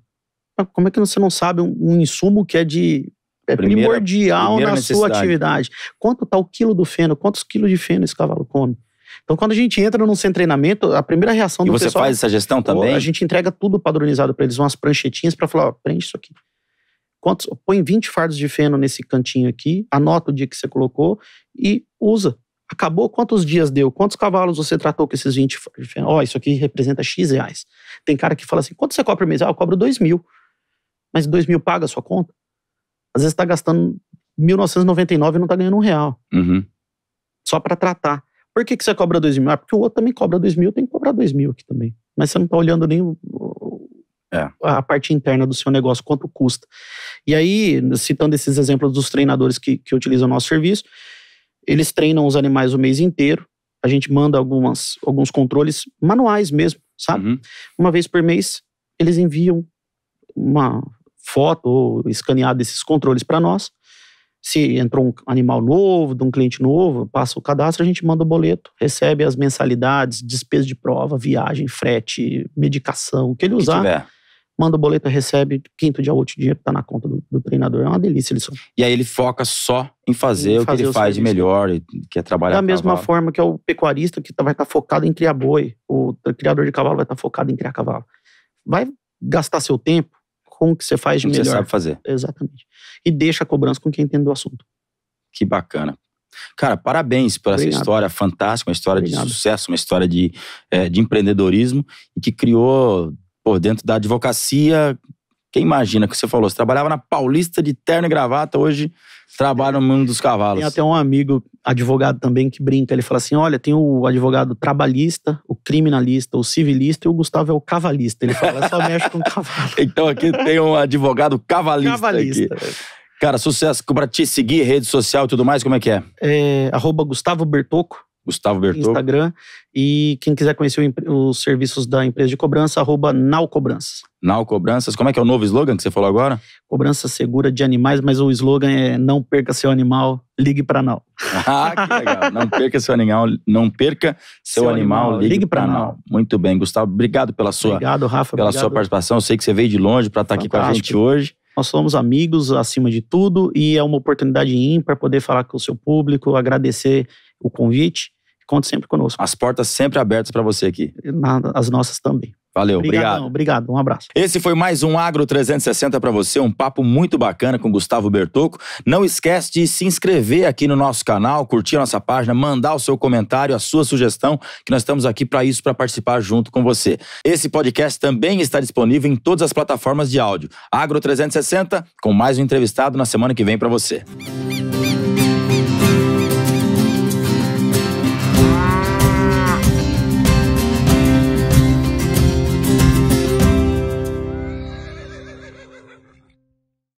Como é que você não sabe um, um insumo que é de é primeira, primordial primeira na sua atividade. Quanto está o quilo do feno? Quantos quilos de feno esse cavalo come? Então, quando a gente entra num sem treinamento, a primeira reação e do pessoal... E você faz essa gestão também? A gente entrega tudo padronizado para eles, umas pranchetinhas para falar, ó, prende isso aqui. Quantos, põe 20 fardos de feno nesse cantinho aqui, anota o dia que você colocou e usa. Acabou, quantos dias deu? Quantos cavalos você tratou com esses 20 fardos de feno? Ó, isso aqui representa X reais. Tem cara que fala assim, quanto você cobra mês? Ah, eu cobro 2 mil. Mas 2 mil paga a sua conta? Às vezes está gastando 1.999 e não está ganhando um real. Uhum. Só para tratar. Por que, que você cobra 2 mil? Ah, porque o outro também cobra 2 mil, tem que cobrar 2 mil aqui também. Mas você não está olhando nem é. a parte interna do seu negócio, quanto custa. E aí, citando esses exemplos dos treinadores que, que utilizam o nosso serviço, eles treinam os animais o mês inteiro. A gente manda algumas, alguns controles manuais mesmo, sabe? Uhum. Uma vez por mês, eles enviam uma, foto ou escaneado esses controles para nós. Se entrou um animal novo, de um cliente novo, passa o cadastro, a gente manda o boleto, recebe as mensalidades, despesa de prova, viagem, frete, medicação, o que ele usar. Que manda o boleto, recebe, quinto dia outro o dinheiro tá na conta do, do, treinador. É uma delícia isso. E aí ele foca só em fazer, em fazer o que ele faz serviço. de melhor, que é trabalhar Da mesma cavalo. forma que é o pecuarista que tá, vai estar tá focado em criar boi, o criador de cavalo vai estar tá focado em criar cavalo. Vai gastar seu tempo com o que você faz de melhor. Você sabe fazer. Exatamente. E deixa a cobrança com quem entende do assunto. Que bacana. Cara, parabéns por Obrigado. essa história fantástica, uma história Obrigado. de sucesso, uma história de, é, de empreendedorismo e que criou, por dentro da advocacia, quem imagina que você falou? Você trabalhava na Paulista de terno e gravata, hoje trabalha no mundo dos cavalos. Tem até um amigo, advogado também, que brinca. Ele fala assim: olha, tem o advogado trabalhista, o criminalista, o civilista e o Gustavo é o cavalista. Ele fala, só mexe com cavalo. <laughs> então aqui tem um advogado cavalista. Cavalista. Aqui. É. Cara, sucesso. Pra te seguir, rede social e tudo mais, como é que é? É, arroba Gustavo Bertoco Gustavo Bertol. Instagram. E quem quiser conhecer os serviços da empresa de cobrança, arroba Naucobranças. Nalcobranças. Como é que é o novo slogan que você falou agora? Cobrança segura de animais, mas o slogan é não perca seu animal, ligue para Nal. <laughs> ah, que legal. Não perca seu animal, não perca seu, seu animal, animal, ligue, ligue para Nal. Muito bem, Gustavo. Obrigado pela sua, obrigado, Rafa, pela obrigado. sua participação. Eu sei que você veio de longe para estar tá aqui com a gente hoje. Nós somos amigos acima de tudo e é uma oportunidade ímpar poder falar com o seu público, agradecer o convite. Conte sempre conosco. As portas sempre abertas para você aqui. As nossas também. Valeu, Obrigadão, obrigado. Obrigado, um abraço. Esse foi mais um Agro 360 para você, um papo muito bacana com Gustavo Bertoco. Não esquece de se inscrever aqui no nosso canal, curtir nossa página, mandar o seu comentário, a sua sugestão, que nós estamos aqui para isso, para participar junto com você. Esse podcast também está disponível em todas as plataformas de áudio. Agro 360 com mais um entrevistado na semana que vem para você.